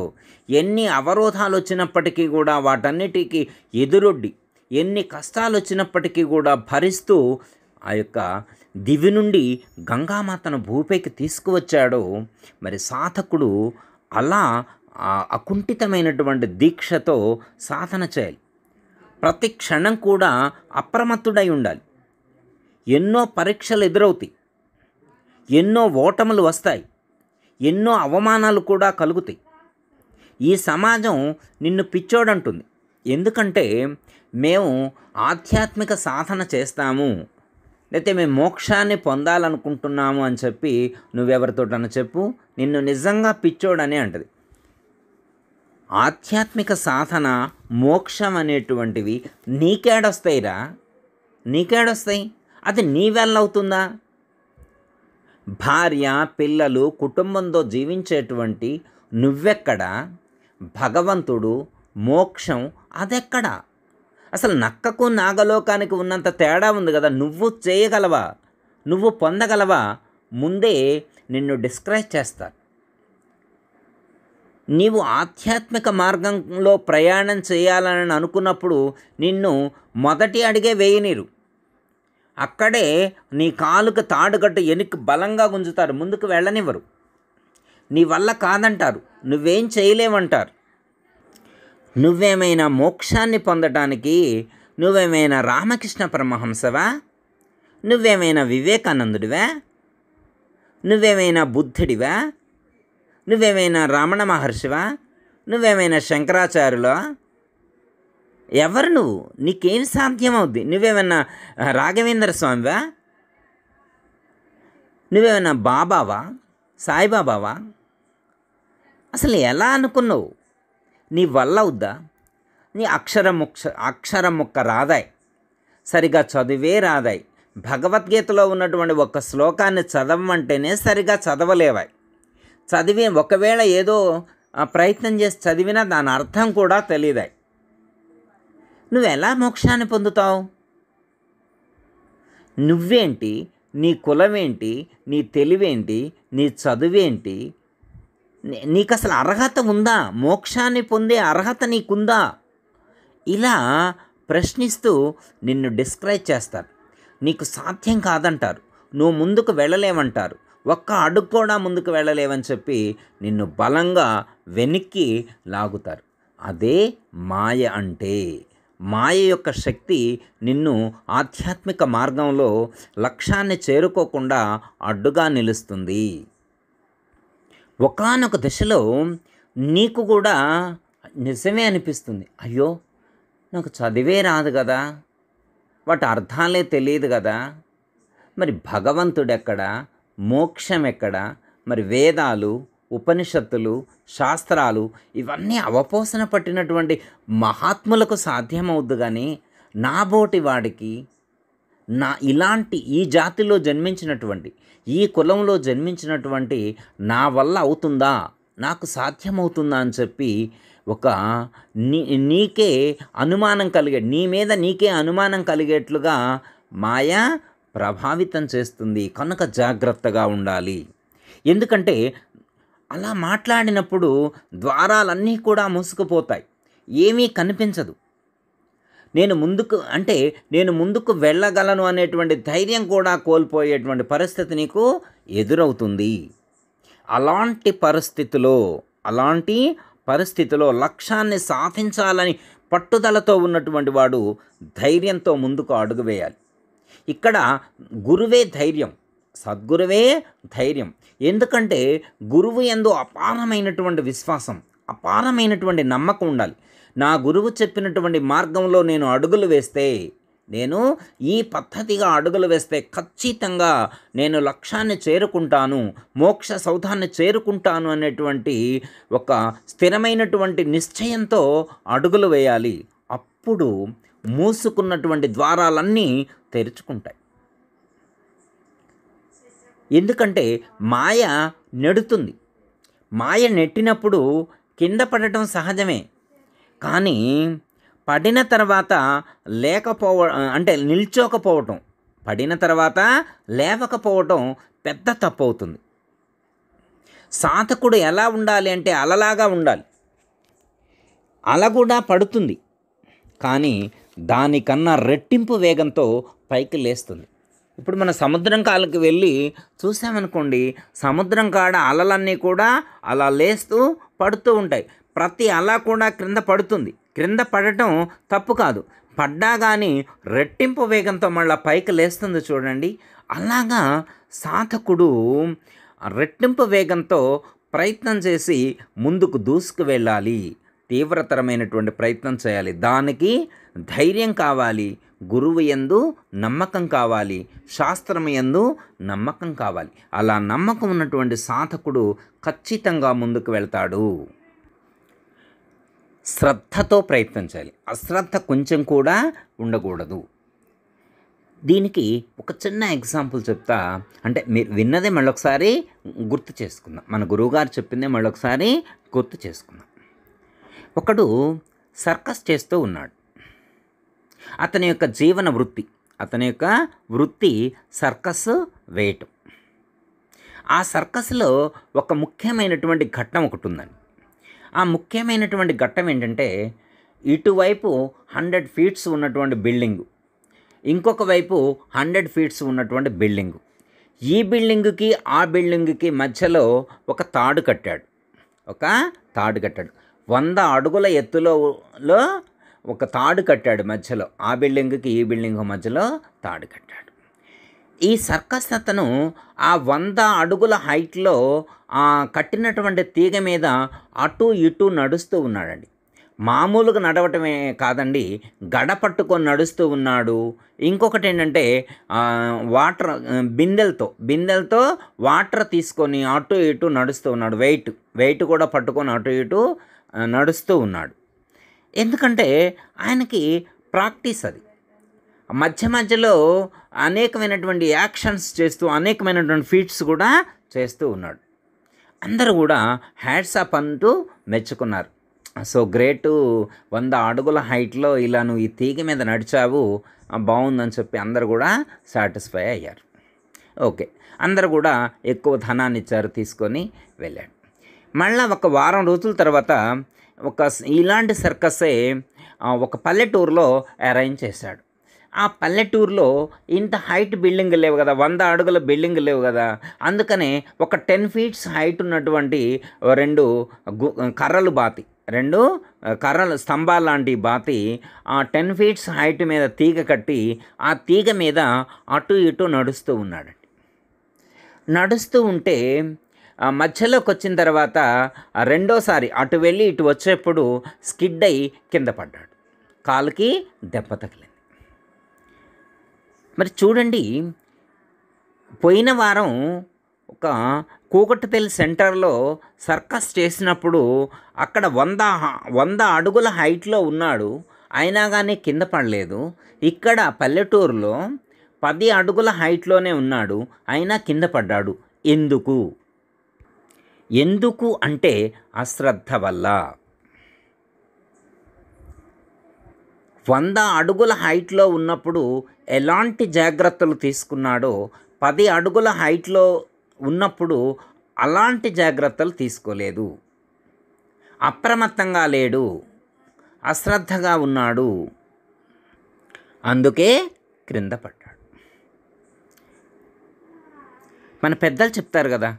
[SPEAKER 1] ఎన్ని అవరోధాలు వచ్చినప్పటికీ కూడా వాటన్నిటికీ ఎదురొడ్డి ఎన్ని కష్టాలు వచ్చినప్పటికీ కూడా భరిస్తూ ఆ యొక్క దివి నుండి గంగామాతను భూపైకి తీసుకువచ్చాడో మరి సాధకుడు అలా అకుంఠితమైనటువంటి దీక్షతో సాధన చేయాలి ప్రతి క్షణం కూడా అప్రమత్తుడై ఉండాలి ఎన్నో పరీక్షలు ఎదురవుతాయి ఎన్నో ఓటములు వస్తాయి ఎన్నో అవమానాలు కూడా కలుగుతాయి ఈ సమాజం నిన్ను పిచ్చోడంటుంది ఎందుకంటే మేము ఆధ్యాత్మిక సాధన చేస్తాము లేకపోతే మేము మోక్షాన్ని పొందాలనుకుంటున్నాము అని చెప్పి నువ్వెవరితోటన చెప్పు నిన్ను నిజంగా పిచ్చోడనే అంటది ఆధ్యాత్మిక సాధన మోక్షం అనేటువంటివి నీకేడొస్తాయిరా నీకేడొస్తాయి అది నీ వెళ్ళవుతుందా భార్య పిల్లలు కుటుంబంతో జీవించేటువంటి నువ్వెక్కడ భగవంతుడు మోక్షం అదెక్కడా అసలు నక్కకు నాగలోకానికి ఉన్నంత తేడా ఉంది కదా నువ్వు చేయగలవా నువ్వు పొందగలవా ముందే నిన్ను డిస్క్రైబ్ చేస్తారు నీవు ఆధ్యాత్మిక మార్గంలో ప్రయాణం చేయాలని అనుకున్నప్పుడు నిన్ను మొదటి అడిగే వేయనీరు అక్కడే నీ కాలుకు తాడుగట్టు ఎనికి బలంగా గుంజుతారు ముందుకు వెళ్ళనివ్వరు నీ వల్ల కాదంటారు నువ్వేం చేయలేవంటారు నువ్వేమైనా మోక్షాన్ని పొందటానికి నువ్వేమైనా రామకృష్ణ పరమహంసవా నువ్వేమైనా వివేకానందుడివా నువ్వేమైనా బుద్ధుడివా నువ్వేమైనా రామణ మహర్షివా నువ్వేమైనా శంకరాచార్యుల ఎవరు నువ్వు నీకేం సాధ్యమవుద్ది నువ్వేమైనా రాఘవేంద్ర స్వామివా నువ్వేమైనా బాబావా సాయిబాబావా అసలు ఎలా అనుకున్నావు నీ వల్ల అవుద్దా నీ అక్షర ముక్ష అక్షరం ముక్క రాదాయి సరిగా చదివే రాదాయి భగవద్గీతలో ఉన్నటువంటి ఒక శ్లోకాన్ని చదవమంటేనే సరిగా చదవలేవాయి చదివి ఒకవేళ ఏదో ప్రయత్నం చేసి చదివినా దాని అర్థం కూడా తెలియదాయి నువ్వు ఎలా మోక్షాన్ని పొందుతావు నువ్వేంటి నీ కులమేంటి నీ తెలివేంటి నీ చదువేంటి నీకు అసలు అర్హత ఉందా మోక్షాన్ని పొందే అర్హత నీకుందా ఇలా ప్రశ్నిస్తూ నిన్ను డిస్క్రైబ్ చేస్తారు నీకు సాధ్యం కాదంటారు నువ్వు ముందుకు వెళ్ళలేవంటారు ఒక్క అడుగు కూడా ముందుకు వెళ్ళలేవని చెప్పి నిన్ను బలంగా వెనక్కి లాగుతారు అదే మాయ అంటే మాయ యొక్క శక్తి నిన్ను ఆధ్యాత్మిక మార్గంలో లక్ష్యాన్ని చేరుకోకుండా అడ్డుగా నిలుస్తుంది ఒకనొక దశలో నీకు కూడా నిజమే అనిపిస్తుంది అయ్యో నాకు చదివే రాదు కదా వాటి అర్థాలే తెలియదు కదా మరి భగవంతుడెక్కడ మోక్షం ఎక్కడ మరి వేదాలు ఉపనిషత్తులు శాస్త్రాలు ఇవన్నీ అవపోసన పట్టినటువంటి మహాత్ములకు సాధ్యమవుద్దు కానీ నాబోటి వాడికి నా ఇలాంటి ఈ జాతిలో జన్మించినటువంటి ఈ కులంలో జన్మించినటువంటి నా వల్ల అవుతుందా నాకు సాధ్యమవుతుందా అని చెప్పి ఒక నీ నీకే అనుమానం కలిగే నీ మీద నీకే అనుమానం కలిగేట్లుగా మాయ ప్రభావితం చేస్తుంది కనుక జాగ్రత్తగా ఉండాలి ఎందుకంటే అలా మాట్లాడినప్పుడు ద్వారాలన్నీ కూడా మూసుకుపోతాయి ఏమీ కనిపించదు నేను ముందుకు అంటే నేను ముందుకు వెళ్ళగలను అనేటువంటి ధైర్యం కూడా కోల్పోయేటువంటి పరిస్థితి నీకు ఎదురవుతుంది అలాంటి పరిస్థితిలో అలాంటి పరిస్థితిలో లక్ష్యాన్ని సాధించాలని పట్టుదలతో ఉన్నటువంటి వాడు ధైర్యంతో ముందుకు అడుగు వేయాలి ఇక్కడ గురువే ధైర్యం సద్గురువే ధైర్యం ఎందుకంటే గురువు ఎందు అపారమైనటువంటి విశ్వాసం అపారమైనటువంటి నమ్మకం ఉండాలి నా గురువు చెప్పినటువంటి మార్గంలో నేను అడుగులు వేస్తే నేను ఈ పద్ధతిగా అడుగులు వేస్తే ఖచ్చితంగా నేను లక్ష్యాన్ని చేరుకుంటాను మోక్ష సౌధాన్ని చేరుకుంటాను అనేటువంటి ఒక స్థిరమైనటువంటి నిశ్చయంతో అడుగులు వేయాలి అప్పుడు మూసుకున్నటువంటి ద్వారాలన్నీ తెరుచుకుంటాయి ఎందుకంటే మాయ నెడుతుంది మాయ నెట్టినప్పుడు కింద పడటం సహజమే కానీ పడిన తర్వాత లేకపోవ అంటే నిల్చోకపోవటం పడిన తర్వాత లేవకపోవటం పెద్ద తప్పు అవుతుంది సాధకుడు ఎలా ఉండాలి అంటే అలలాగా ఉండాలి అల కూడా పడుతుంది కానీ దానికన్నా రెట్టింపు వేగంతో పైకి లేస్తుంది ఇప్పుడు మన సముద్రం కాలకి వెళ్ళి చూసామనుకోండి సముద్రం కాడ అలలన్నీ కూడా అలా లేస్తూ పడుతూ ఉంటాయి ప్రతి అలా కూడా క్రింద పడుతుంది క్రింద పడటం తప్పు కాదు పడ్డా కానీ రెట్టింపు వేగంతో మళ్ళీ పైకి లేస్తుంది చూడండి అలాగా సాధకుడు రెట్టింపు వేగంతో ప్రయత్నం చేసి ముందుకు దూసుకు వెళ్ళాలి తీవ్రతరమైనటువంటి ప్రయత్నం చేయాలి దానికి ధైర్యం కావాలి గురువు ఎందు నమ్మకం కావాలి శాస్త్రం ఎందు నమ్మకం కావాలి అలా నమ్మకం ఉన్నటువంటి సాధకుడు ఖచ్చితంగా ముందుకు వెళ్తాడు శ్రద్ధతో ప్రయత్నం చేయాలి అశ్రద్ధ కొంచెం కూడా ఉండకూడదు దీనికి ఒక చిన్న ఎగ్జాంపుల్ చెప్తా అంటే మీరు విన్నదే మళ్ళొకసారి గుర్తు చేసుకుందాం మన గురువుగారు చెప్పిందే మళ్ళొకసారి గుర్తు చేసుకుందాం ఒకడు సర్కస్ చేస్తూ ఉన్నాడు అతని యొక్క జీవన వృత్తి అతని యొక్క వృత్తి సర్కస్ వేయటం ఆ సర్కస్లో ఒక ముఖ్యమైనటువంటి ఘట్టం ఒకటి ఉందండి ఆ ముఖ్యమైనటువంటి ఘట్టం ఏంటంటే ఇటువైపు హండ్రెడ్ ఫీట్స్ ఉన్నటువంటి బిల్డింగు ఇంకొక వైపు హండ్రెడ్ ఫీట్స్ ఉన్నటువంటి బిల్డింగు ఈ బిల్డింగుకి ఆ బిల్డింగుకి మధ్యలో ఒక తాడు కట్టాడు ఒక తాడు కట్టాడు వంద అడుగుల ఎత్తులో ఒక తాడు కట్టాడు మధ్యలో ఆ బిల్డింగ్కి ఈ బిల్డింగ్ మధ్యలో తాడు కట్టాడు ఈ సర్కస్ అతను ఆ వంద అడుగుల హైట్లో ఆ కట్టినటువంటి తీగ మీద అటు ఇటు నడుస్తూ ఉన్నాడండి మామూలుగా నడవటమే కాదండి గడ పట్టుకొని నడుస్తూ ఉన్నాడు ఇంకొకటి ఏంటంటే వాటర్ బిందెలతో బిందెలతో వాటర్ తీసుకొని అటు ఇటు నడుస్తూ ఉన్నాడు వెయిట్ వెయిట్ కూడా పట్టుకొని అటు ఇటు నడుస్తూ ఉన్నాడు ఎందుకంటే ఆయనకి ప్రాక్టీస్ అది మధ్య మధ్యలో అనేకమైనటువంటి యాక్షన్స్ చేస్తూ అనేకమైనటువంటి ఫీట్స్ కూడా చేస్తూ ఉన్నాడు అందరూ కూడా హ్యాట్సాప్ అంటూ మెచ్చుకున్నారు సో గ్రేటు వంద అడుగుల హైట్లో ఇలా నువ్వు ఈ తీగ మీద నడిచావు బాగుందని చెప్పి అందరు కూడా సాటిస్ఫై అయ్యారు ఓకే అందరు కూడా ఎక్కువ ధనాన్ని ఇచ్చారు తీసుకొని వెళ్ళాడు మళ్ళీ ఒక వారం రోజుల తర్వాత ఒక ఇలాంటి సర్కస్సే ఒక పల్లెటూరులో అరేంజ్ చేశాడు ఆ పల్లెటూరులో ఇంత హైట్ బిల్డింగ్ లేవు కదా వంద అడుగుల బిల్డింగ్ లేవు కదా అందుకనే ఒక టెన్ ఫీట్స్ హైట్ ఉన్నటువంటి రెండు కర్రలు బాతి రెండు కర్రలు స్తంభాల లాంటి బాతి ఆ టెన్ ఫీట్స్ హైట్ మీద తీగ కట్టి ఆ తీగ మీద అటు ఇటు నడుస్తూ ఉన్నాడండి నడుస్తూ ఉంటే మధ్యలోకి వచ్చిన తర్వాత రెండోసారి అటు వెళ్ళి ఇటు వచ్చేప్పుడు స్కిడ్ అయి కింద పడ్డాడు కాలుకి దెబ్బ తగిలింది మరి చూడండి పోయిన వారం ఒక కూకట్పల్లి సెంటర్లో సర్కస్ చేసినప్పుడు అక్కడ వంద వంద అడుగుల హైట్లో ఉన్నాడు అయినా కానీ కింద పడలేదు ఇక్కడ పల్లెటూరులో పది అడుగుల హైట్లోనే ఉన్నాడు అయినా కింద పడ్డాడు ఎందుకు ఎందుకు అంటే అశ్రద్ధ వల్ల వంద అడుగుల హైట్లో ఉన్నప్పుడు ఎలాంటి జాగ్రత్తలు తీసుకున్నాడో పది అడుగుల హైట్లో ఉన్నప్పుడు అలాంటి జాగ్రత్తలు తీసుకోలేదు అప్రమత్తంగా లేడు అశ్రద్ధగా ఉన్నాడు అందుకే క్రింద పడ్డాడు మన పెద్దలు చెప్తారు కదా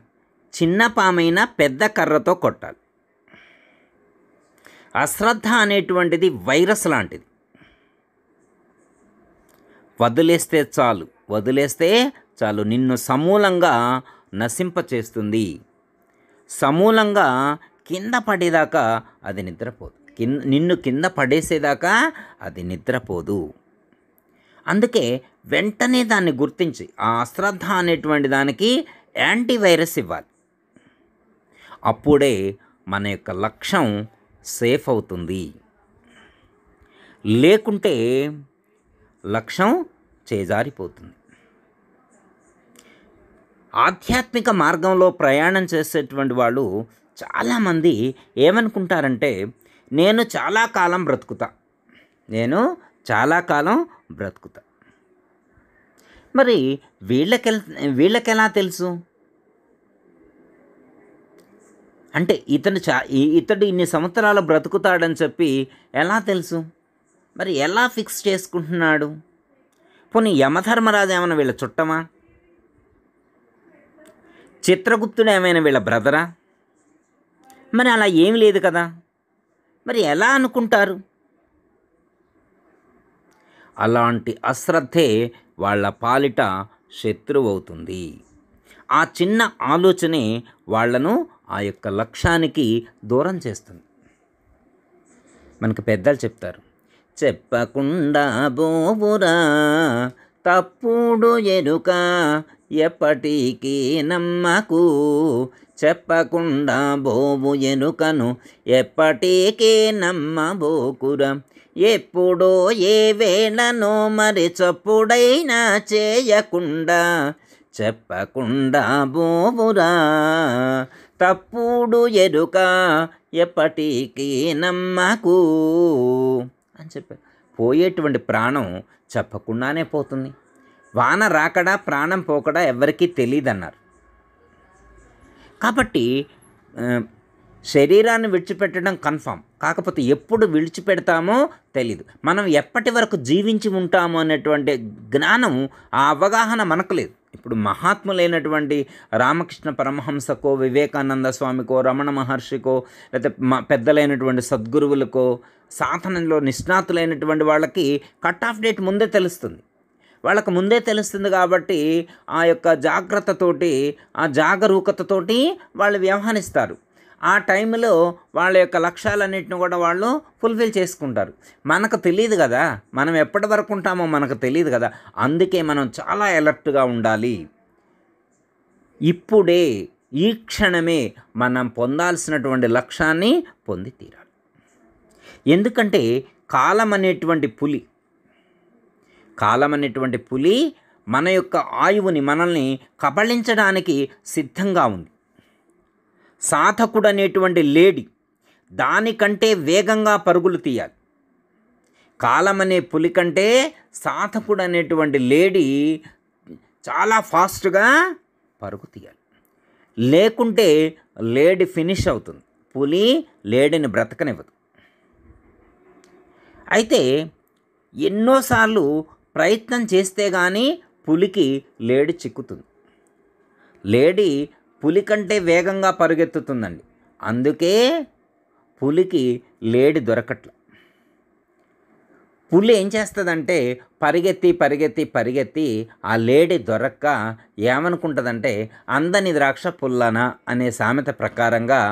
[SPEAKER 1] చిన్న పామైనా పెద్ద కర్రతో కొట్టాలి అశ్రద్ధ అనేటువంటిది వైరస్ లాంటిది వదిలేస్తే చాలు వదిలేస్తే చాలు నిన్ను సమూలంగా నశింపచేస్తుంది సమూలంగా కింద పడేదాకా అది నిద్రపోదు కింద నిన్ను కింద పడేసేదాకా అది నిద్రపోదు అందుకే వెంటనే దాన్ని గుర్తించి ఆ అశ్రద్ధ అనేటువంటి దానికి యాంటీవైరస్ ఇవ్వాలి అప్పుడే మన యొక్క లక్ష్యం సేఫ్ అవుతుంది లేకుంటే లక్ష్యం చేజారిపోతుంది ఆధ్యాత్మిక మార్గంలో ప్రయాణం చేసేటువంటి వాళ్ళు చాలామంది ఏమనుకుంటారంటే నేను చాలా కాలం బ్రతుకుతా నేను చాలా కాలం బ్రతుకుతా మరి వీళ్ళకెల్ వీళ్ళకెలా తెలుసు అంటే ఇతను చా ఇతడు ఇన్ని సంవత్సరాలు బ్రతుకుతాడని చెప్పి ఎలా తెలుసు మరి ఎలా ఫిక్స్ చేసుకుంటున్నాడు పోనీ యమధర్మరాజు ఏమైనా వీళ్ళ చుట్టమా చిత్రగుప్తుడు ఏమైనా వీళ్ళ బ్రదరా మరి అలా ఏం లేదు కదా మరి ఎలా అనుకుంటారు అలాంటి అశ్రద్ధే వాళ్ళ పాలిట శత్రువు అవుతుంది ఆ చిన్న ఆలోచనే వాళ్లను ఆ యొక్క లక్ష్యానికి దూరం చేస్తుంది మనకు పెద్దలు చెప్తారు చెప్పకుండా బోవురా తప్పుడు ఎరుక ఎప్పటికీ నమ్మకు చెప్పకుండా బోవు ఎనుకను ఎప్పటికీ నమ్మబోకురా ఎప్పుడో ఏ వేళనో మరి చప్పుడైనా చేయకుండా చెప్పకుండా బోవురా తప్పుడు ఎరుక ఎప్పటికీ నమ్మకు అని చెప్పారు పోయేటువంటి ప్రాణం చెప్పకుండానే పోతుంది వాన రాకడా ప్రాణం పోకడా ఎవరికీ తెలియదన్నారు కాబట్టి శరీరాన్ని విడిచిపెట్టడం కన్ఫామ్ కాకపోతే ఎప్పుడు విడిచిపెడతామో తెలీదు మనం ఎప్పటి వరకు జీవించి ఉంటామో అనేటువంటి జ్ఞానం ఆ అవగాహన మనకు లేదు ఇప్పుడు మహాత్ములైనటువంటి రామకృష్ణ పరమహంసకో వివేకానంద స్వామికో రమణ మహర్షికో లేకపోతే మా పెద్దలైనటువంటి సద్గురువులకో సాధనంలో నిష్ణాతులైనటువంటి వాళ్ళకి కట్ ఆఫ్ డేట్ ముందే తెలుస్తుంది వాళ్ళకు ముందే తెలుస్తుంది కాబట్టి ఆ యొక్క జాగ్రత్తతోటి ఆ జాగరూకతతోటి వాళ్ళు వ్యవహరిస్తారు ఆ టైంలో వాళ్ళ యొక్క లక్ష్యాలన్నింటిని కూడా వాళ్ళు ఫుల్ఫిల్ చేసుకుంటారు మనకు తెలియదు కదా మనం ఎప్పటి వరకు ఉంటామో మనకు తెలియదు కదా అందుకే మనం చాలా అలర్ట్గా ఉండాలి ఇప్పుడే ఈ క్షణమే మనం పొందాల్సినటువంటి లక్ష్యాన్ని పొంది తీరాలి ఎందుకంటే కాలం అనేటువంటి పులి కాలం అనేటువంటి పులి మన యొక్క ఆయువుని మనల్ని కబళించడానికి సిద్ధంగా ఉంది సాధకుడు అనేటువంటి లేడి దానికంటే వేగంగా పరుగులు తీయాలి కాలం అనే పులి కంటే సాధకుడు అనేటువంటి లేడీ చాలా ఫాస్ట్గా పరుగు తీయాలి లేకుంటే లేడీ ఫినిష్ అవుతుంది పులి లేడీని బ్రతకనివ్వదు అయితే ఎన్నోసార్లు ప్రయత్నం చేస్తే కానీ పులికి లేడి చిక్కుతుంది లేడి పులి కంటే వేగంగా పరుగెత్తుతుందండి అందుకే పులికి లేడి దొరకట్ల పులి ఏం చేస్తుందంటే పరిగెత్తి పరిగెత్తి పరిగెత్తి ఆ లేడి దొరక్క ఏమనుకుంటుందంటే అందని ద్రాక్ష పుల్లన అనే సామెత ప్రకారంగా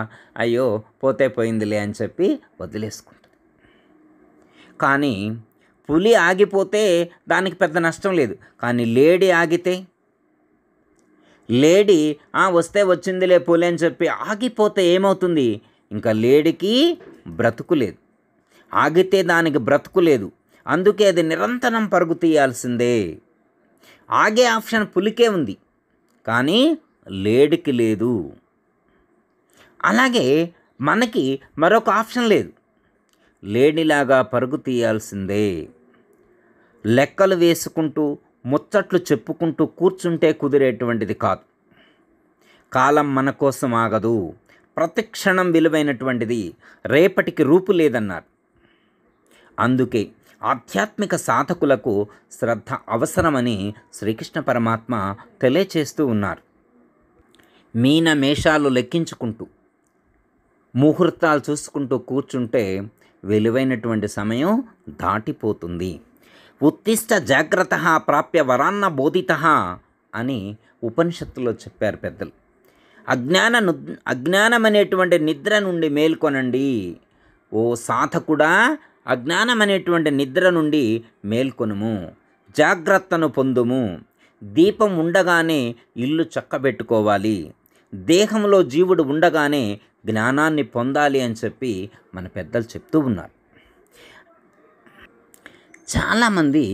[SPEAKER 1] అయ్యో పోతే పోయిందిలే అని చెప్పి వదిలేసుకుంటుంది కానీ పులి ఆగిపోతే దానికి పెద్ద నష్టం లేదు కానీ లేడీ ఆగితే లేడీ వస్తే వచ్చిందిలే పులి అని చెప్పి ఆగిపోతే ఏమవుతుంది ఇంకా లేడీకి బ్రతుకు లేదు ఆగితే దానికి బ్రతుకు లేదు అందుకే అది నిరంతరం పరుగు తీయాల్సిందే ఆగే ఆప్షన్ పులికే ఉంది కానీ లేడికి లేదు అలాగే మనకి మరొక ఆప్షన్ లేదు లేనిలాగా పరుగు తీయాల్సిందే లెక్కలు వేసుకుంటూ ముచ్చట్లు చెప్పుకుంటూ కూర్చుంటే కుదిరేటువంటిది కాదు కాలం మన కోసం ఆగదు ప్రతిక్షణం విలువైనటువంటిది రేపటికి రూపు లేదన్నారు అందుకే ఆధ్యాత్మిక సాధకులకు శ్రద్ధ అవసరమని శ్రీకృష్ణ పరమాత్మ తెలియచేస్తూ ఉన్నారు మీన మేషాలు లెక్కించుకుంటూ ముహూర్తాలు చూసుకుంటూ కూర్చుంటే విలువైనటువంటి సమయం దాటిపోతుంది ఉత్తిష్ట జాగ్రత్త ప్రాప్య వరాన్న బోధిత అని ఉపనిషత్తులో చెప్పారు పెద్దలు అజ్ఞాన అజ్ఞానమనేటువంటి నిద్ర నుండి మేల్కొనండి ఓ సాధకుడా అజ్ఞానమనేటువంటి నిద్ర నుండి మేల్కొనుము జాగ్రత్తను పొందుము దీపం ఉండగానే ఇల్లు చక్కబెట్టుకోవాలి దేహంలో జీవుడు ఉండగానే జ్ఞానాన్ని పొందాలి అని చెప్పి మన పెద్దలు చెప్తూ ఉన్నారు చాలామంది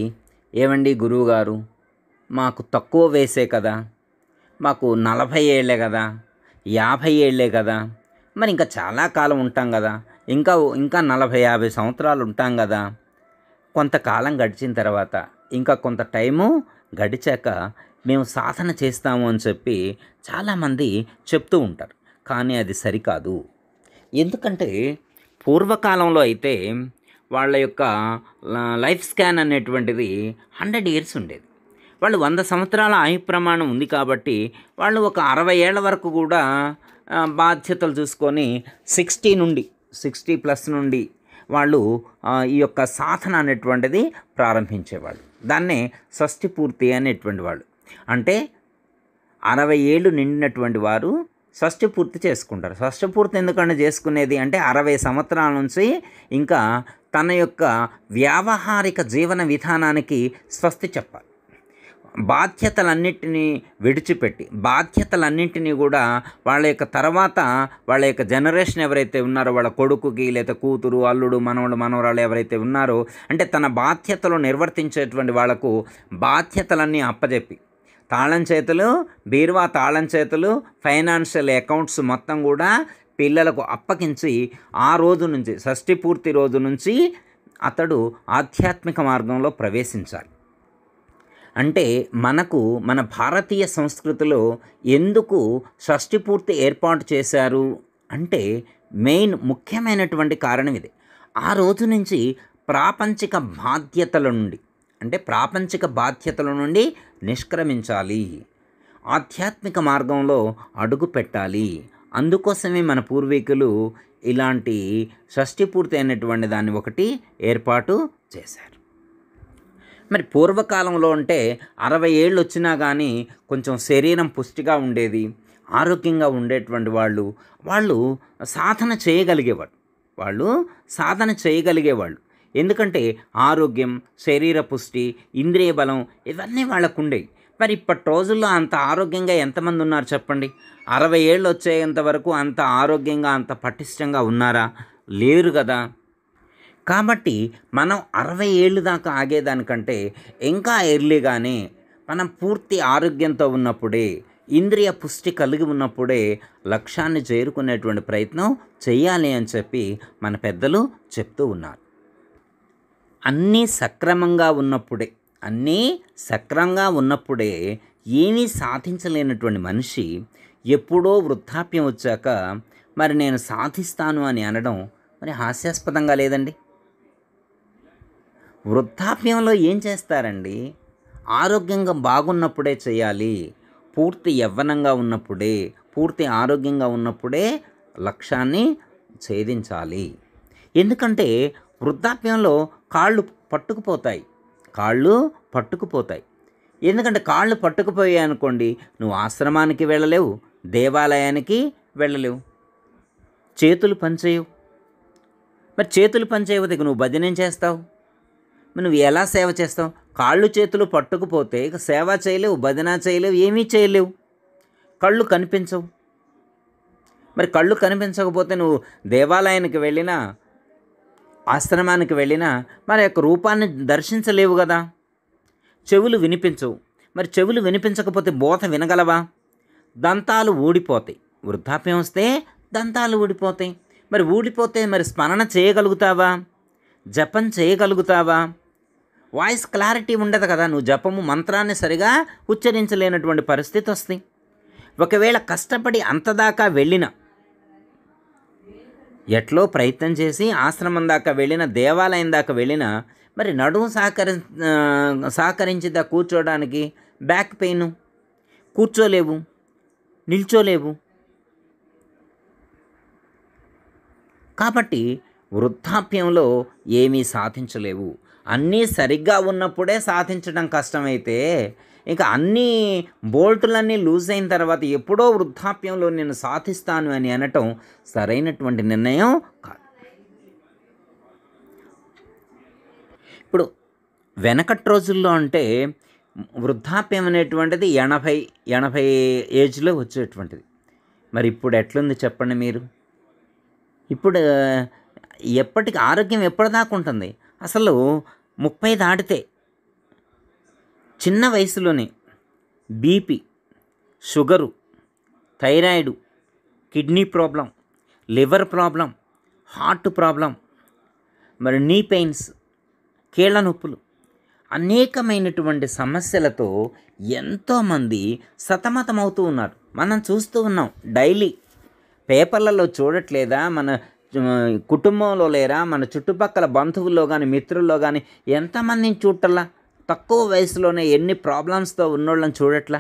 [SPEAKER 1] ఏమండి గురువుగారు మాకు తక్కువ వేసే కదా మాకు నలభై ఏళ్ళే కదా యాభై ఏళ్ళే కదా మరి ఇంకా చాలా కాలం ఉంటాం కదా ఇంకా ఇంకా నలభై యాభై సంవత్సరాలు ఉంటాం కదా కొంతకాలం గడిచిన తర్వాత ఇంకా కొంత టైము గడిచాక మేము సాధన చేస్తాము అని చెప్పి చాలామంది చెప్తూ ఉంటారు కానీ అది సరికాదు ఎందుకంటే పూర్వకాలంలో అయితే వాళ్ళ యొక్క లైఫ్ స్కాన్ అనేటువంటిది హండ్రెడ్ ఇయర్స్ ఉండేది వాళ్ళు వంద సంవత్సరాల ఆయు ప్రమాణం ఉంది కాబట్టి వాళ్ళు ఒక అరవై ఏళ్ళ వరకు కూడా బాధ్యతలు చూసుకొని సిక్స్టీ నుండి సిక్స్టీ ప్లస్ నుండి వాళ్ళు ఈ యొక్క సాధన అనేటువంటిది ప్రారంభించేవాళ్ళు దాన్నే షష్టి పూర్తి అనేటువంటి వాళ్ళు అంటే అరవై ఏళ్ళు నిండినటువంటి వారు షష్టి పూర్తి చేసుకుంటారు షష్టి పూర్తి ఎందుకంటే చేసుకునేది అంటే అరవై సంవత్సరాల నుంచి ఇంకా తన యొక్క వ్యావహారిక జీవన విధానానికి స్వస్తి చెప్పాలి బాధ్యతలన్నింటినీ విడిచిపెట్టి బాధ్యతలన్నింటినీ కూడా వాళ్ళ యొక్క తర్వాత వాళ్ళ యొక్క జనరేషన్ ఎవరైతే ఉన్నారో వాళ్ళ కొడుకుకి లేదా కూతురు అల్లుడు మనవడు మనవరాలు ఎవరైతే ఉన్నారో అంటే తన బాధ్యతలు నిర్వర్తించేటువంటి వాళ్లకు బాధ్యతలన్నీ అప్పజెప్పి తాళం చేతులు బీరువా తాళం చేతులు ఫైనాన్షియల్ అకౌంట్స్ మొత్తం కూడా పిల్లలకు అప్పగించి ఆ రోజు నుంచి షష్ఠి పూర్తి రోజు నుంచి అతడు ఆధ్యాత్మిక మార్గంలో ప్రవేశించాలి అంటే మనకు మన భారతీయ సంస్కృతిలో ఎందుకు షష్ఠి పూర్తి ఏర్పాటు చేశారు అంటే మెయిన్ ముఖ్యమైనటువంటి కారణం ఇది ఆ రోజు నుంచి ప్రాపంచిక బాధ్యతల నుండి అంటే ప్రాపంచిక బాధ్యతల నుండి నిష్క్రమించాలి ఆధ్యాత్మిక మార్గంలో అడుగు పెట్టాలి అందుకోసమే మన పూర్వీకులు ఇలాంటి షష్టి పూర్తి అయినటువంటి దాన్ని ఒకటి ఏర్పాటు చేశారు మరి పూర్వకాలంలో అంటే అరవై ఏళ్ళు వచ్చినా కానీ కొంచెం శరీరం పుష్టిగా ఉండేది ఆరోగ్యంగా ఉండేటువంటి వాళ్ళు వాళ్ళు సాధన చేయగలిగేవాళ్ళు వాళ్ళు సాధన చేయగలిగేవాళ్ళు ఎందుకంటే ఆరోగ్యం శరీర పుష్టి ఇంద్రియ బలం ఇవన్నీ వాళ్ళకు ఉండేవి మరి ఇప్పటి రోజుల్లో అంత ఆరోగ్యంగా ఎంతమంది ఉన్నారు చెప్పండి అరవై ఏళ్ళు వచ్చేంత వరకు అంత ఆరోగ్యంగా అంత పటిష్టంగా ఉన్నారా లేరు కదా కాబట్టి మనం అరవై ఏళ్ళు దాకా ఆగేదానికంటే ఇంకా ఎర్లీగానే మనం పూర్తి ఆరోగ్యంతో ఉన్నప్పుడే ఇంద్రియ పుష్టి కలిగి ఉన్నప్పుడే లక్ష్యాన్ని చేరుకునేటువంటి ప్రయత్నం చేయాలి అని చెప్పి మన పెద్దలు చెప్తూ ఉన్నారు అన్నీ సక్రమంగా ఉన్నప్పుడే అన్నీ సక్రమంగా ఉన్నప్పుడే ఏమీ సాధించలేనటువంటి మనిషి ఎప్పుడో వృద్ధాప్యం వచ్చాక మరి నేను సాధిస్తాను అని అనడం మరి హాస్యాస్పదంగా లేదండి వృద్ధాప్యంలో ఏం చేస్తారండి ఆరోగ్యంగా బాగున్నప్పుడే చేయాలి పూర్తి యవ్వనంగా ఉన్నప్పుడే పూర్తి ఆరోగ్యంగా ఉన్నప్పుడే లక్ష్యాన్ని ఛేదించాలి ఎందుకంటే వృద్ధాప్యంలో కాళ్ళు పట్టుకుపోతాయి కాళ్ళు పట్టుకుపోతాయి ఎందుకంటే కాళ్ళు పట్టుకుపోయాయి అనుకోండి నువ్వు ఆశ్రమానికి వెళ్ళలేవు దేవాలయానికి వెళ్ళలేవు చేతులు పనిచేయవు మరి చేతులు పనిచేయవు దగ్గర నువ్వు భజనం చేస్తావు మరి నువ్వు ఎలా సేవ చేస్తావు కాళ్ళు చేతులు పట్టుకుపోతే ఇక సేవ చేయలేవు భజన చేయలేవు ఏమీ చేయలేవు కళ్ళు కనిపించవు మరి కళ్ళు కనిపించకపోతే నువ్వు దేవాలయానికి వెళ్ళినా ఆశ్రమానికి వెళ్ళినా మన యొక్క రూపాన్ని దర్శించలేవు కదా చెవులు వినిపించవు మరి చెవులు వినిపించకపోతే బోధ వినగలవా దంతాలు ఊడిపోతాయి వృద్ధాప్యం వస్తే దంతాలు ఊడిపోతాయి మరి ఊడిపోతే మరి స్మరణ చేయగలుగుతావా జపం చేయగలుగుతావా వాయిస్ క్లారిటీ ఉండదు కదా నువ్వు జపము మంత్రాన్ని సరిగా ఉచ్చరించలేనటువంటి పరిస్థితి వస్తుంది ఒకవేళ కష్టపడి అంతదాకా వెళ్ళినా ఎట్లో ప్రయత్నం చేసి ఆశ్రమం దాకా వెళ్ళిన దేవాలయం దాకా వెళ్ళిన మరి నడుము సహకరి సహకరించిదా కూర్చోడానికి బ్యాక్ పెయిన్ కూర్చోలేవు నిల్చోలేవు కాబట్టి వృద్ధాప్యంలో ఏమీ సాధించలేవు అన్నీ సరిగ్గా ఉన్నప్పుడే సాధించడం కష్టమైతే ఇక అన్ని బోల్టులన్నీ లూజ్ అయిన తర్వాత ఎప్పుడో వృద్ధాప్యంలో నేను సాధిస్తాను అని అనటం సరైనటువంటి నిర్ణయం కాదు ఇప్పుడు వెనకటి రోజుల్లో అంటే వృద్ధాప్యం అనేటువంటిది ఎనభై ఎనభై ఏజ్లో వచ్చేటువంటిది మరి ఇప్పుడు ఎట్లుంది చెప్పండి మీరు ఇప్పుడు ఎప్పటికి ఆరోగ్యం ఎప్పటిదాకా ఉంటుంది అసలు ముప్పై దాటితే చిన్న వయసులోనే BP sugar thyroid kidney problem liver problem heart problem మరి నీ పెయిన్స్ కీళ్ళ నొప్పులు అనేకమైనటువంటి సమస్యలతో ఎంతోమంది సతమతమవుతూ ఉన్నారు మనం చూస్తూ ఉన్నాం డైలీ పేపర్లలో చూడట్లేదా మన కుటుంబంలో లేరా మన చుట్టుపక్కల బంధువుల్లో కానీ మిత్రుల్లో కానీ ఎంతమందిని చూడటల్లా తక్కువ వయసులోనే ఎన్ని ప్రాబ్లమ్స్తో ఉన్నోళ్ళని చూడట్లా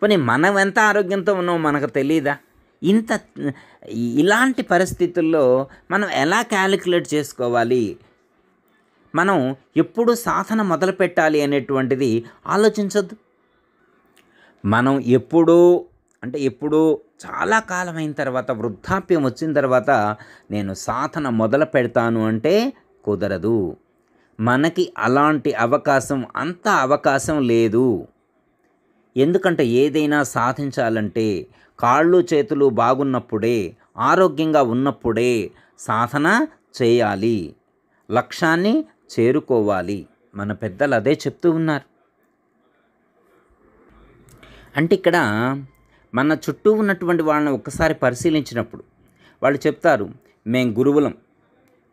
[SPEAKER 1] పోనీ మనం ఎంత ఆరోగ్యంతో ఉన్నామో మనకు తెలియదా ఇంత ఇలాంటి పరిస్థితుల్లో మనం ఎలా క్యాలిక్యులేట్ చేసుకోవాలి మనం ఎప్పుడు సాధన మొదలు పెట్టాలి అనేటువంటిది ఆలోచించద్దు మనం ఎప్పుడూ అంటే ఎప్పుడు చాలా కాలం అయిన తర్వాత వృద్ధాప్యం వచ్చిన తర్వాత నేను సాధన మొదలు పెడతాను అంటే కుదరదు మనకి అలాంటి అవకాశం అంత అవకాశం లేదు ఎందుకంటే ఏదైనా సాధించాలంటే కాళ్ళు చేతులు బాగున్నప్పుడే ఆరోగ్యంగా ఉన్నప్పుడే సాధన చేయాలి లక్ష్యాన్ని చేరుకోవాలి మన పెద్దలు అదే చెప్తూ ఉన్నారు అంటే ఇక్కడ మన చుట్టూ ఉన్నటువంటి వాళ్ళని ఒక్కసారి పరిశీలించినప్పుడు వాళ్ళు చెప్తారు మేము గురువులం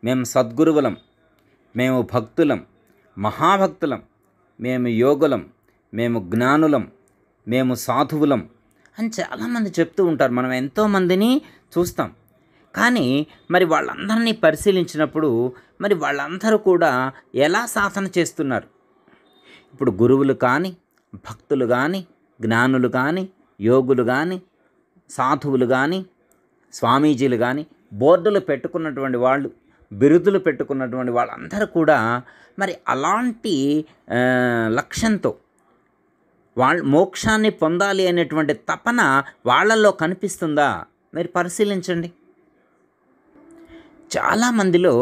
[SPEAKER 1] మేము సద్గురువులం మేము భక్తులం మహాభక్తులం మేము యోగులం మేము జ్ఞానులం మేము సాధువులం అని చాలామంది చెప్తూ ఉంటారు మనం ఎంతోమందిని చూస్తాం కానీ మరి వాళ్ళందరినీ పరిశీలించినప్పుడు మరి వాళ్ళందరూ కూడా ఎలా సాధన చేస్తున్నారు ఇప్పుడు గురువులు కానీ భక్తులు కానీ జ్ఞానులు కానీ యోగులు కానీ సాధువులు కానీ స్వామీజీలు కానీ బోర్డులు పెట్టుకున్నటువంటి వాళ్ళు బిరుదులు పెట్టుకున్నటువంటి వాళ్ళందరూ కూడా మరి అలాంటి లక్ష్యంతో వాళ్ళ మోక్షాన్ని పొందాలి అనేటువంటి తపన వాళ్ళల్లో కనిపిస్తుందా మీరు పరిశీలించండి చాలామందిలో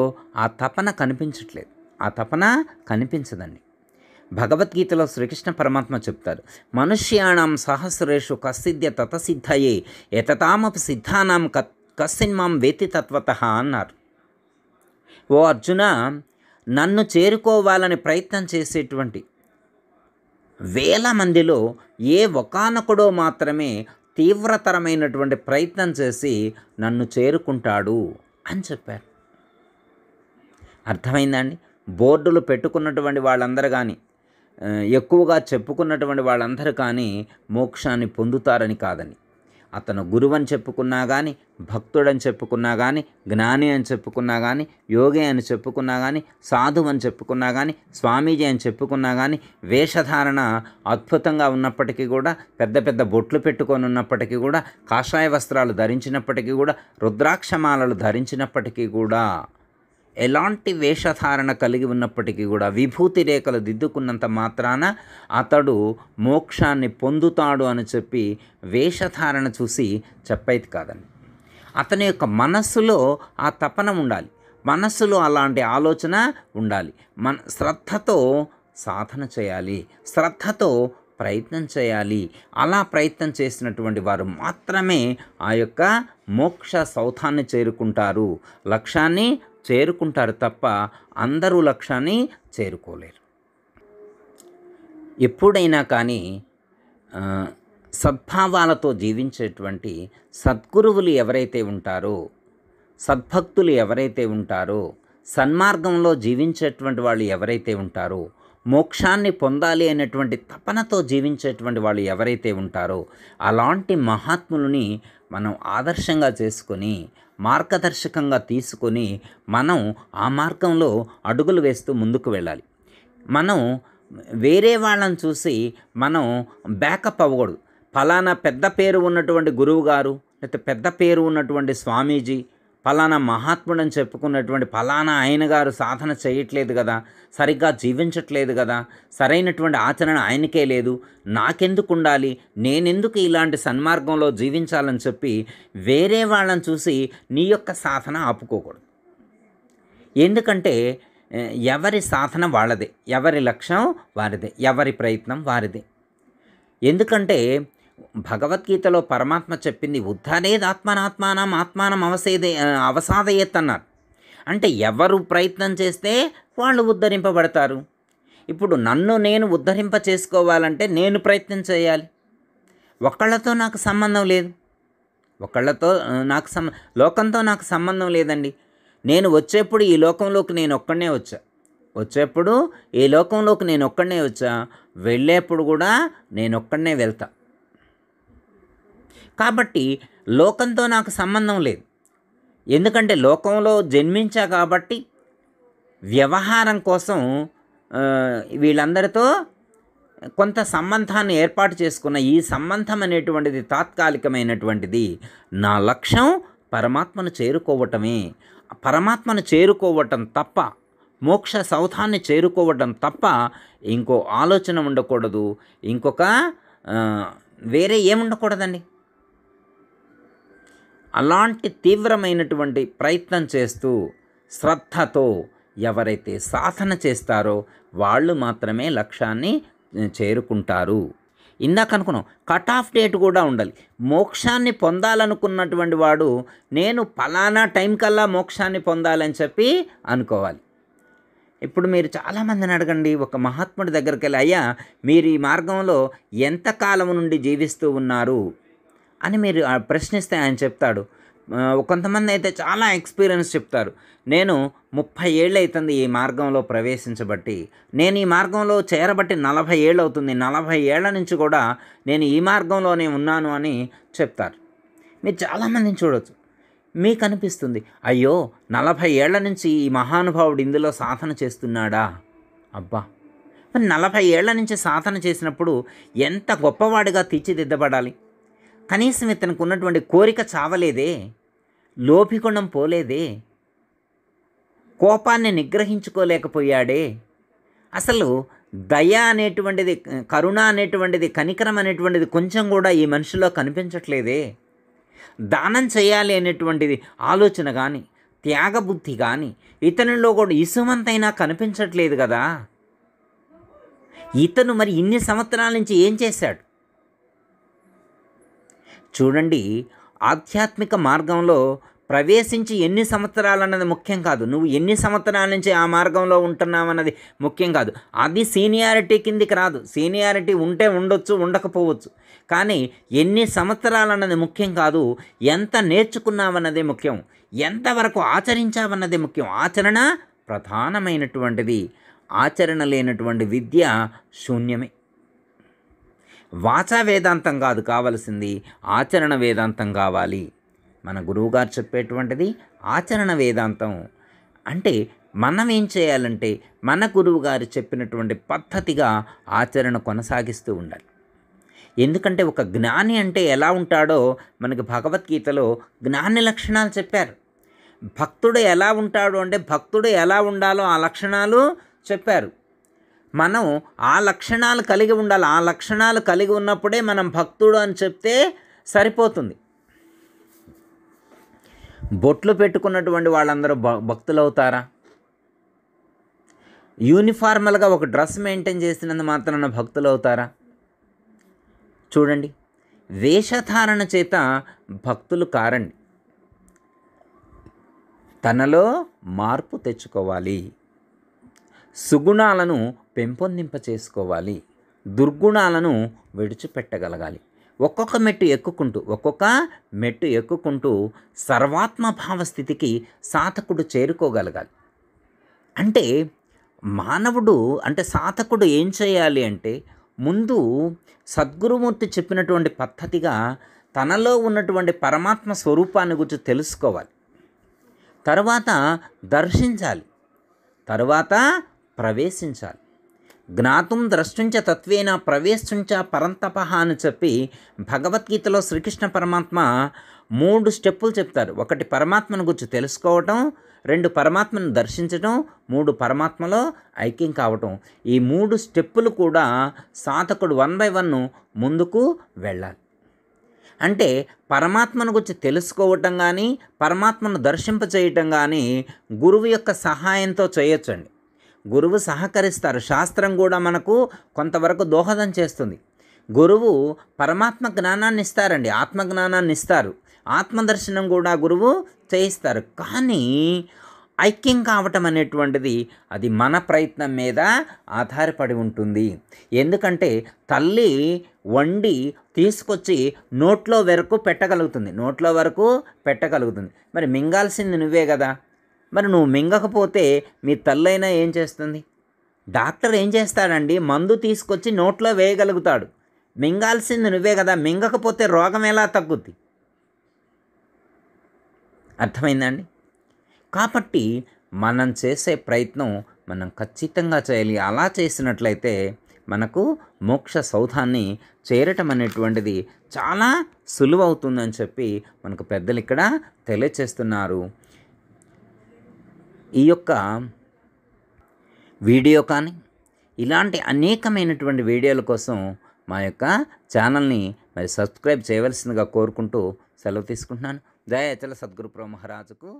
[SPEAKER 1] ఆ తపన కనిపించట్లేదు ఆ తపన కనిపించదండి భగవద్గీతలో శ్రీకృష్ణ పరమాత్మ చెప్తారు మనుష్యాణం సహస్రేషు కసిద్ధ్య తతసిద్ధయే యతతామపు సిద్ధానాం కస్సిన్మాం వేతి తత్వత అన్నారు ఓ అర్జున నన్ను చేరుకోవాలని ప్రయత్నం చేసేటువంటి వేల మందిలో ఏ ఒకనొకడో మాత్రమే తీవ్రతరమైనటువంటి ప్రయత్నం చేసి నన్ను చేరుకుంటాడు అని చెప్పారు అర్థమైందండి బోర్డులు పెట్టుకున్నటువంటి వాళ్ళందరూ కానీ ఎక్కువగా చెప్పుకున్నటువంటి వాళ్ళందరూ కానీ మోక్షాన్ని పొందుతారని కాదని అతను గురువని చెప్పుకున్నా కానీ భక్తుడని చెప్పుకున్నా కానీ జ్ఞాని అని చెప్పుకున్నా కానీ యోగి అని చెప్పుకున్నా కానీ సాధువు అని చెప్పుకున్నా కానీ స్వామీజీ అని చెప్పుకున్నా కానీ వేషధారణ అద్భుతంగా ఉన్నప్పటికీ కూడా పెద్ద పెద్ద బొట్లు పెట్టుకొని ఉన్నప్పటికీ కూడా కాషాయ వస్త్రాలు ధరించినప్పటికీ కూడా రుద్రాక్షమాలలు ధరించినప్పటికీ కూడా ఎలాంటి వేషధారణ కలిగి ఉన్నప్పటికీ కూడా విభూతి రేఖలు దిద్దుకున్నంత మాత్రాన అతడు మోక్షాన్ని పొందుతాడు అని చెప్పి వేషధారణ చూసి చెప్పేది కాదండి అతని యొక్క మనస్సులో ఆ తపన ఉండాలి మనస్సులో అలాంటి ఆలోచన ఉండాలి మన శ్రద్ధతో సాధన చేయాలి శ్రద్ధతో ప్రయత్నం చేయాలి అలా ప్రయత్నం చేసినటువంటి వారు మాత్రమే ఆ యొక్క మోక్ష సౌథాన్ని చేరుకుంటారు లక్ష్యాన్ని చేరుకుంటారు తప్ప అందరూ లక్ష్యాన్ని చేరుకోలేరు ఎప్పుడైనా కానీ సద్భావాలతో జీవించేటువంటి సద్గురువులు ఎవరైతే ఉంటారో సద్భక్తులు ఎవరైతే ఉంటారో సన్మార్గంలో జీవించేటువంటి వాళ్ళు ఎవరైతే ఉంటారో మోక్షాన్ని పొందాలి అనేటువంటి తపనతో జీవించేటువంటి వాళ్ళు ఎవరైతే ఉంటారో అలాంటి మహాత్ములని మనం ఆదర్శంగా చేసుకొని మార్గదర్శకంగా తీసుకొని మనం ఆ మార్గంలో అడుగులు వేస్తూ ముందుకు వెళ్ళాలి మనం వేరే వాళ్ళని చూసి మనం బ్యాకప్ అవ్వకూడదు ఫలానా పెద్ద పేరు ఉన్నటువంటి గురువు గారు లేకపోతే పెద్ద పేరు ఉన్నటువంటి స్వామీజీ ఫలానా మహాత్ముడని చెప్పుకున్నటువంటి ఫలానా ఆయన గారు సాధన చేయట్లేదు కదా సరిగ్గా జీవించట్లేదు కదా సరైనటువంటి ఆచరణ ఆయనకే లేదు నాకెందుకు ఉండాలి నేనెందుకు ఇలాంటి సన్మార్గంలో జీవించాలని చెప్పి వేరే వాళ్ళని చూసి నీ యొక్క సాధన ఆపుకోకూడదు ఎందుకంటే ఎవరి సాధన వాళ్ళదే ఎవరి లక్ష్యం వారిదే ఎవరి ప్రయత్నం వారిదే ఎందుకంటే భగవద్గీతలో పరమాత్మ చెప్పింది ఉద్ధానేది ఆత్మానాత్మానం ఆత్మానం అవసేదే అవసాదయేత్ అన్నారు అంటే ఎవరు ప్రయత్నం చేస్తే వాళ్ళు ఉద్ధరింపబడతారు ఇప్పుడు నన్ను నేను ఉద్ధరింప చేసుకోవాలంటే నేను ప్రయత్నం చేయాలి ఒకళ్ళతో నాకు సంబంధం లేదు ఒకళ్ళతో నాకు సం లోకంతో నాకు సంబంధం లేదండి నేను వచ్చేప్పుడు ఈ లోకంలోకి నేను ఒక్కడనే వచ్చా వచ్చేప్పుడు ఈ లోకంలోకి నేను ఒక్కడనే వచ్చా వెళ్ళేప్పుడు కూడా నేను ఒక్కడనే వెళ్తా కాబట్టి లోకంతో నాకు సంబంధం లేదు ఎందుకంటే లోకంలో జన్మించా కాబట్టి వ్యవహారం కోసం వీళ్ళందరితో కొంత సంబంధాన్ని ఏర్పాటు చేసుకున్న ఈ సంబంధం అనేటువంటిది తాత్కాలికమైనటువంటిది నా లక్ష్యం పరమాత్మను చేరుకోవటమే పరమాత్మను చేరుకోవటం తప్ప మోక్ష సౌధాన్ని చేరుకోవటం తప్ప ఇంకో ఆలోచన ఉండకూడదు ఇంకొక వేరే ఏముండకూడదండి అలాంటి తీవ్రమైనటువంటి ప్రయత్నం చేస్తూ శ్రద్ధతో ఎవరైతే సాధన చేస్తారో వాళ్ళు మాత్రమే లక్ష్యాన్ని చేరుకుంటారు ఇందాక అనుకున్నాం కట్ ఆఫ్ డేట్ కూడా ఉండాలి మోక్షాన్ని పొందాలనుకున్నటువంటి వాడు నేను ఫలానా టైం కల్లా మోక్షాన్ని పొందాలని చెప్పి అనుకోవాలి ఇప్పుడు మీరు చాలామందిని అడగండి ఒక మహాత్ముడి దగ్గరికి వెళ్ళి అయ్యా మీరు ఈ మార్గంలో ఎంతకాలం నుండి జీవిస్తూ ఉన్నారు అని మీరు ప్రశ్నిస్తే ఆయన చెప్తాడు కొంతమంది అయితే చాలా ఎక్స్పీరియన్స్ చెప్తారు నేను ముప్పై ఏళ్ళు అవుతుంది ఈ మార్గంలో ప్రవేశించబట్టి నేను ఈ మార్గంలో చేరబట్టి నలభై ఏళ్ళు అవుతుంది నలభై ఏళ్ళ నుంచి కూడా నేను ఈ మార్గంలోనే ఉన్నాను అని చెప్తారు మీరు చాలామందిని చూడవచ్చు మీకు అనిపిస్తుంది అయ్యో నలభై ఏళ్ల నుంచి ఈ మహానుభావుడు ఇందులో సాధన చేస్తున్నాడా అబ్బా మరి నలభై ఏళ్ల నుంచి సాధన చేసినప్పుడు ఎంత గొప్పవాడిగా తీర్చిదిద్దబడాలి కనీసం ఇతనికి ఉన్నటువంటి కోరిక చావలేదే లోపిగుణం పోలేదే కోపాన్ని నిగ్రహించుకోలేకపోయాడే అసలు దయ అనేటువంటిది కరుణ అనేటువంటిది కనికరం అనేటువంటిది కొంచెం కూడా ఈ మనిషిలో కనిపించట్లేదే దానం చేయాలి అనేటువంటిది ఆలోచన కానీ త్యాగబుద్ధి కానీ ఇతనిలో కూడా ఇసుమంతైనా కనిపించట్లేదు కదా ఇతను మరి ఇన్ని సంవత్సరాల నుంచి ఏం చేశాడు చూడండి ఆధ్యాత్మిక మార్గంలో ప్రవేశించి ఎన్ని సంవత్సరాలు అన్నది ముఖ్యం కాదు నువ్వు ఎన్ని సంవత్సరాల నుంచి ఆ మార్గంలో ఉంటున్నావు అన్నది ముఖ్యం కాదు అది సీనియారిటీ కిందికి రాదు సీనియారిటీ ఉంటే ఉండొచ్చు ఉండకపోవచ్చు కానీ ఎన్ని సంవత్సరాలు అన్నది ముఖ్యం కాదు ఎంత నేర్చుకున్నావన్నదే ముఖ్యం ఎంతవరకు ఆచరించావన్నదే ముఖ్యం ఆచరణ ప్రధానమైనటువంటిది ఆచరణ లేనటువంటి విద్య శూన్యమే వాచా వేదాంతం కాదు కావలసింది ఆచరణ వేదాంతం కావాలి మన గురువుగారు చెప్పేటువంటిది ఆచరణ వేదాంతం అంటే మనం ఏం చేయాలంటే మన గురువు గారు చెప్పినటువంటి పద్ధతిగా ఆచరణ కొనసాగిస్తూ ఉండాలి ఎందుకంటే ఒక జ్ఞాని అంటే ఎలా ఉంటాడో మనకి భగవద్గీతలో జ్ఞాని లక్షణాలు చెప్పారు భక్తుడు ఎలా ఉంటాడు అంటే భక్తుడు ఎలా ఉండాలో ఆ లక్షణాలు చెప్పారు మనం ఆ లక్షణాలు కలిగి ఉండాలి ఆ లక్షణాలు కలిగి ఉన్నప్పుడే మనం భక్తుడు అని చెప్తే సరిపోతుంది బొట్లు పెట్టుకున్నటువంటి వాళ్ళందరూ భక్తులు అవుతారా యూనిఫార్మల్గా ఒక డ్రెస్ మెయింటైన్ చేసినందు మాత్రాన భక్తులు అవుతారా చూడండి వేషధారణ చేత భక్తులు కారండి తనలో మార్పు తెచ్చుకోవాలి సుగుణాలను పెంపొందింప చేసుకోవాలి దుర్గుణాలను విడిచిపెట్టగలగాలి ఒక్కొక్క మెట్టు ఎక్కుకుంటూ ఒక్కొక్క మెట్టు ఎక్కుకుంటూ సర్వాత్మ స్థితికి సాధకుడు చేరుకోగలగాలి అంటే మానవుడు అంటే సాధకుడు ఏం చేయాలి అంటే ముందు సద్గురుమూర్తి చెప్పినటువంటి పద్ధతిగా తనలో ఉన్నటువంటి పరమాత్మ స్వరూపాన్ని గురించి తెలుసుకోవాలి తర్వాత దర్శించాలి తర్వాత ప్రవేశించాలి జ్ఞాతం ద్రష్టుంచ తత్వేన ప్రవేశించ పరంతపహ అని చెప్పి భగవద్గీతలో శ్రీకృష్ణ పరమాత్మ మూడు స్టెప్పులు చెప్తారు ఒకటి పరమాత్మను గురించి తెలుసుకోవటం రెండు పరమాత్మను దర్శించటం మూడు పరమాత్మలో ఐక్యం కావటం ఈ మూడు స్టెప్పులు కూడా సాధకుడు వన్ బై వన్ ముందుకు వెళ్ళాలి అంటే పరమాత్మను గురించి తెలుసుకోవటం కానీ పరమాత్మను దర్శింపచేయటం కానీ గురువు యొక్క సహాయంతో చేయొచ్చండి గురువు సహకరిస్తారు శాస్త్రం కూడా మనకు కొంతవరకు దోహదం చేస్తుంది గురువు పరమాత్మ జ్ఞానాన్ని ఇస్తారండి ఆత్మ జ్ఞానాన్ని ఇస్తారు ఆత్మదర్శనం కూడా గురువు చేయిస్తారు కానీ ఐక్యం కావటం అనేటువంటిది అది మన ప్రయత్నం మీద ఆధారపడి ఉంటుంది ఎందుకంటే తల్లి వండి తీసుకొచ్చి నోట్లో వరకు పెట్టగలుగుతుంది నోట్లో వరకు పెట్టగలుగుతుంది మరి మింగాల్సింది నువ్వే కదా మరి నువ్వు మింగకపోతే మీ తల్లైనా ఏం చేస్తుంది డాక్టర్ ఏం చేస్తాడండి మందు తీసుకొచ్చి నోట్లో వేయగలుగుతాడు మింగాల్సింది నువ్వే కదా మింగకపోతే రోగం ఎలా తగ్గుద్ది అర్థమైందండి కాబట్టి మనం చేసే ప్రయత్నం మనం ఖచ్చితంగా చేయాలి అలా చేసినట్లయితే మనకు మోక్ష సౌధాన్ని చేరటం అనేటువంటిది చాలా సులువవుతుందని చెప్పి మనకు పెద్దలు ఇక్కడ తెలియచేస్తున్నారు ఈ యొక్క వీడియో కానీ ఇలాంటి అనేకమైనటువంటి వీడియోల కోసం మా యొక్క ఛానల్ని మరి సబ్స్క్రైబ్ చేయవలసిందిగా కోరుకుంటూ సెలవు తీసుకుంటున్నాను జయ అచల సద్గురు మహారాజుకు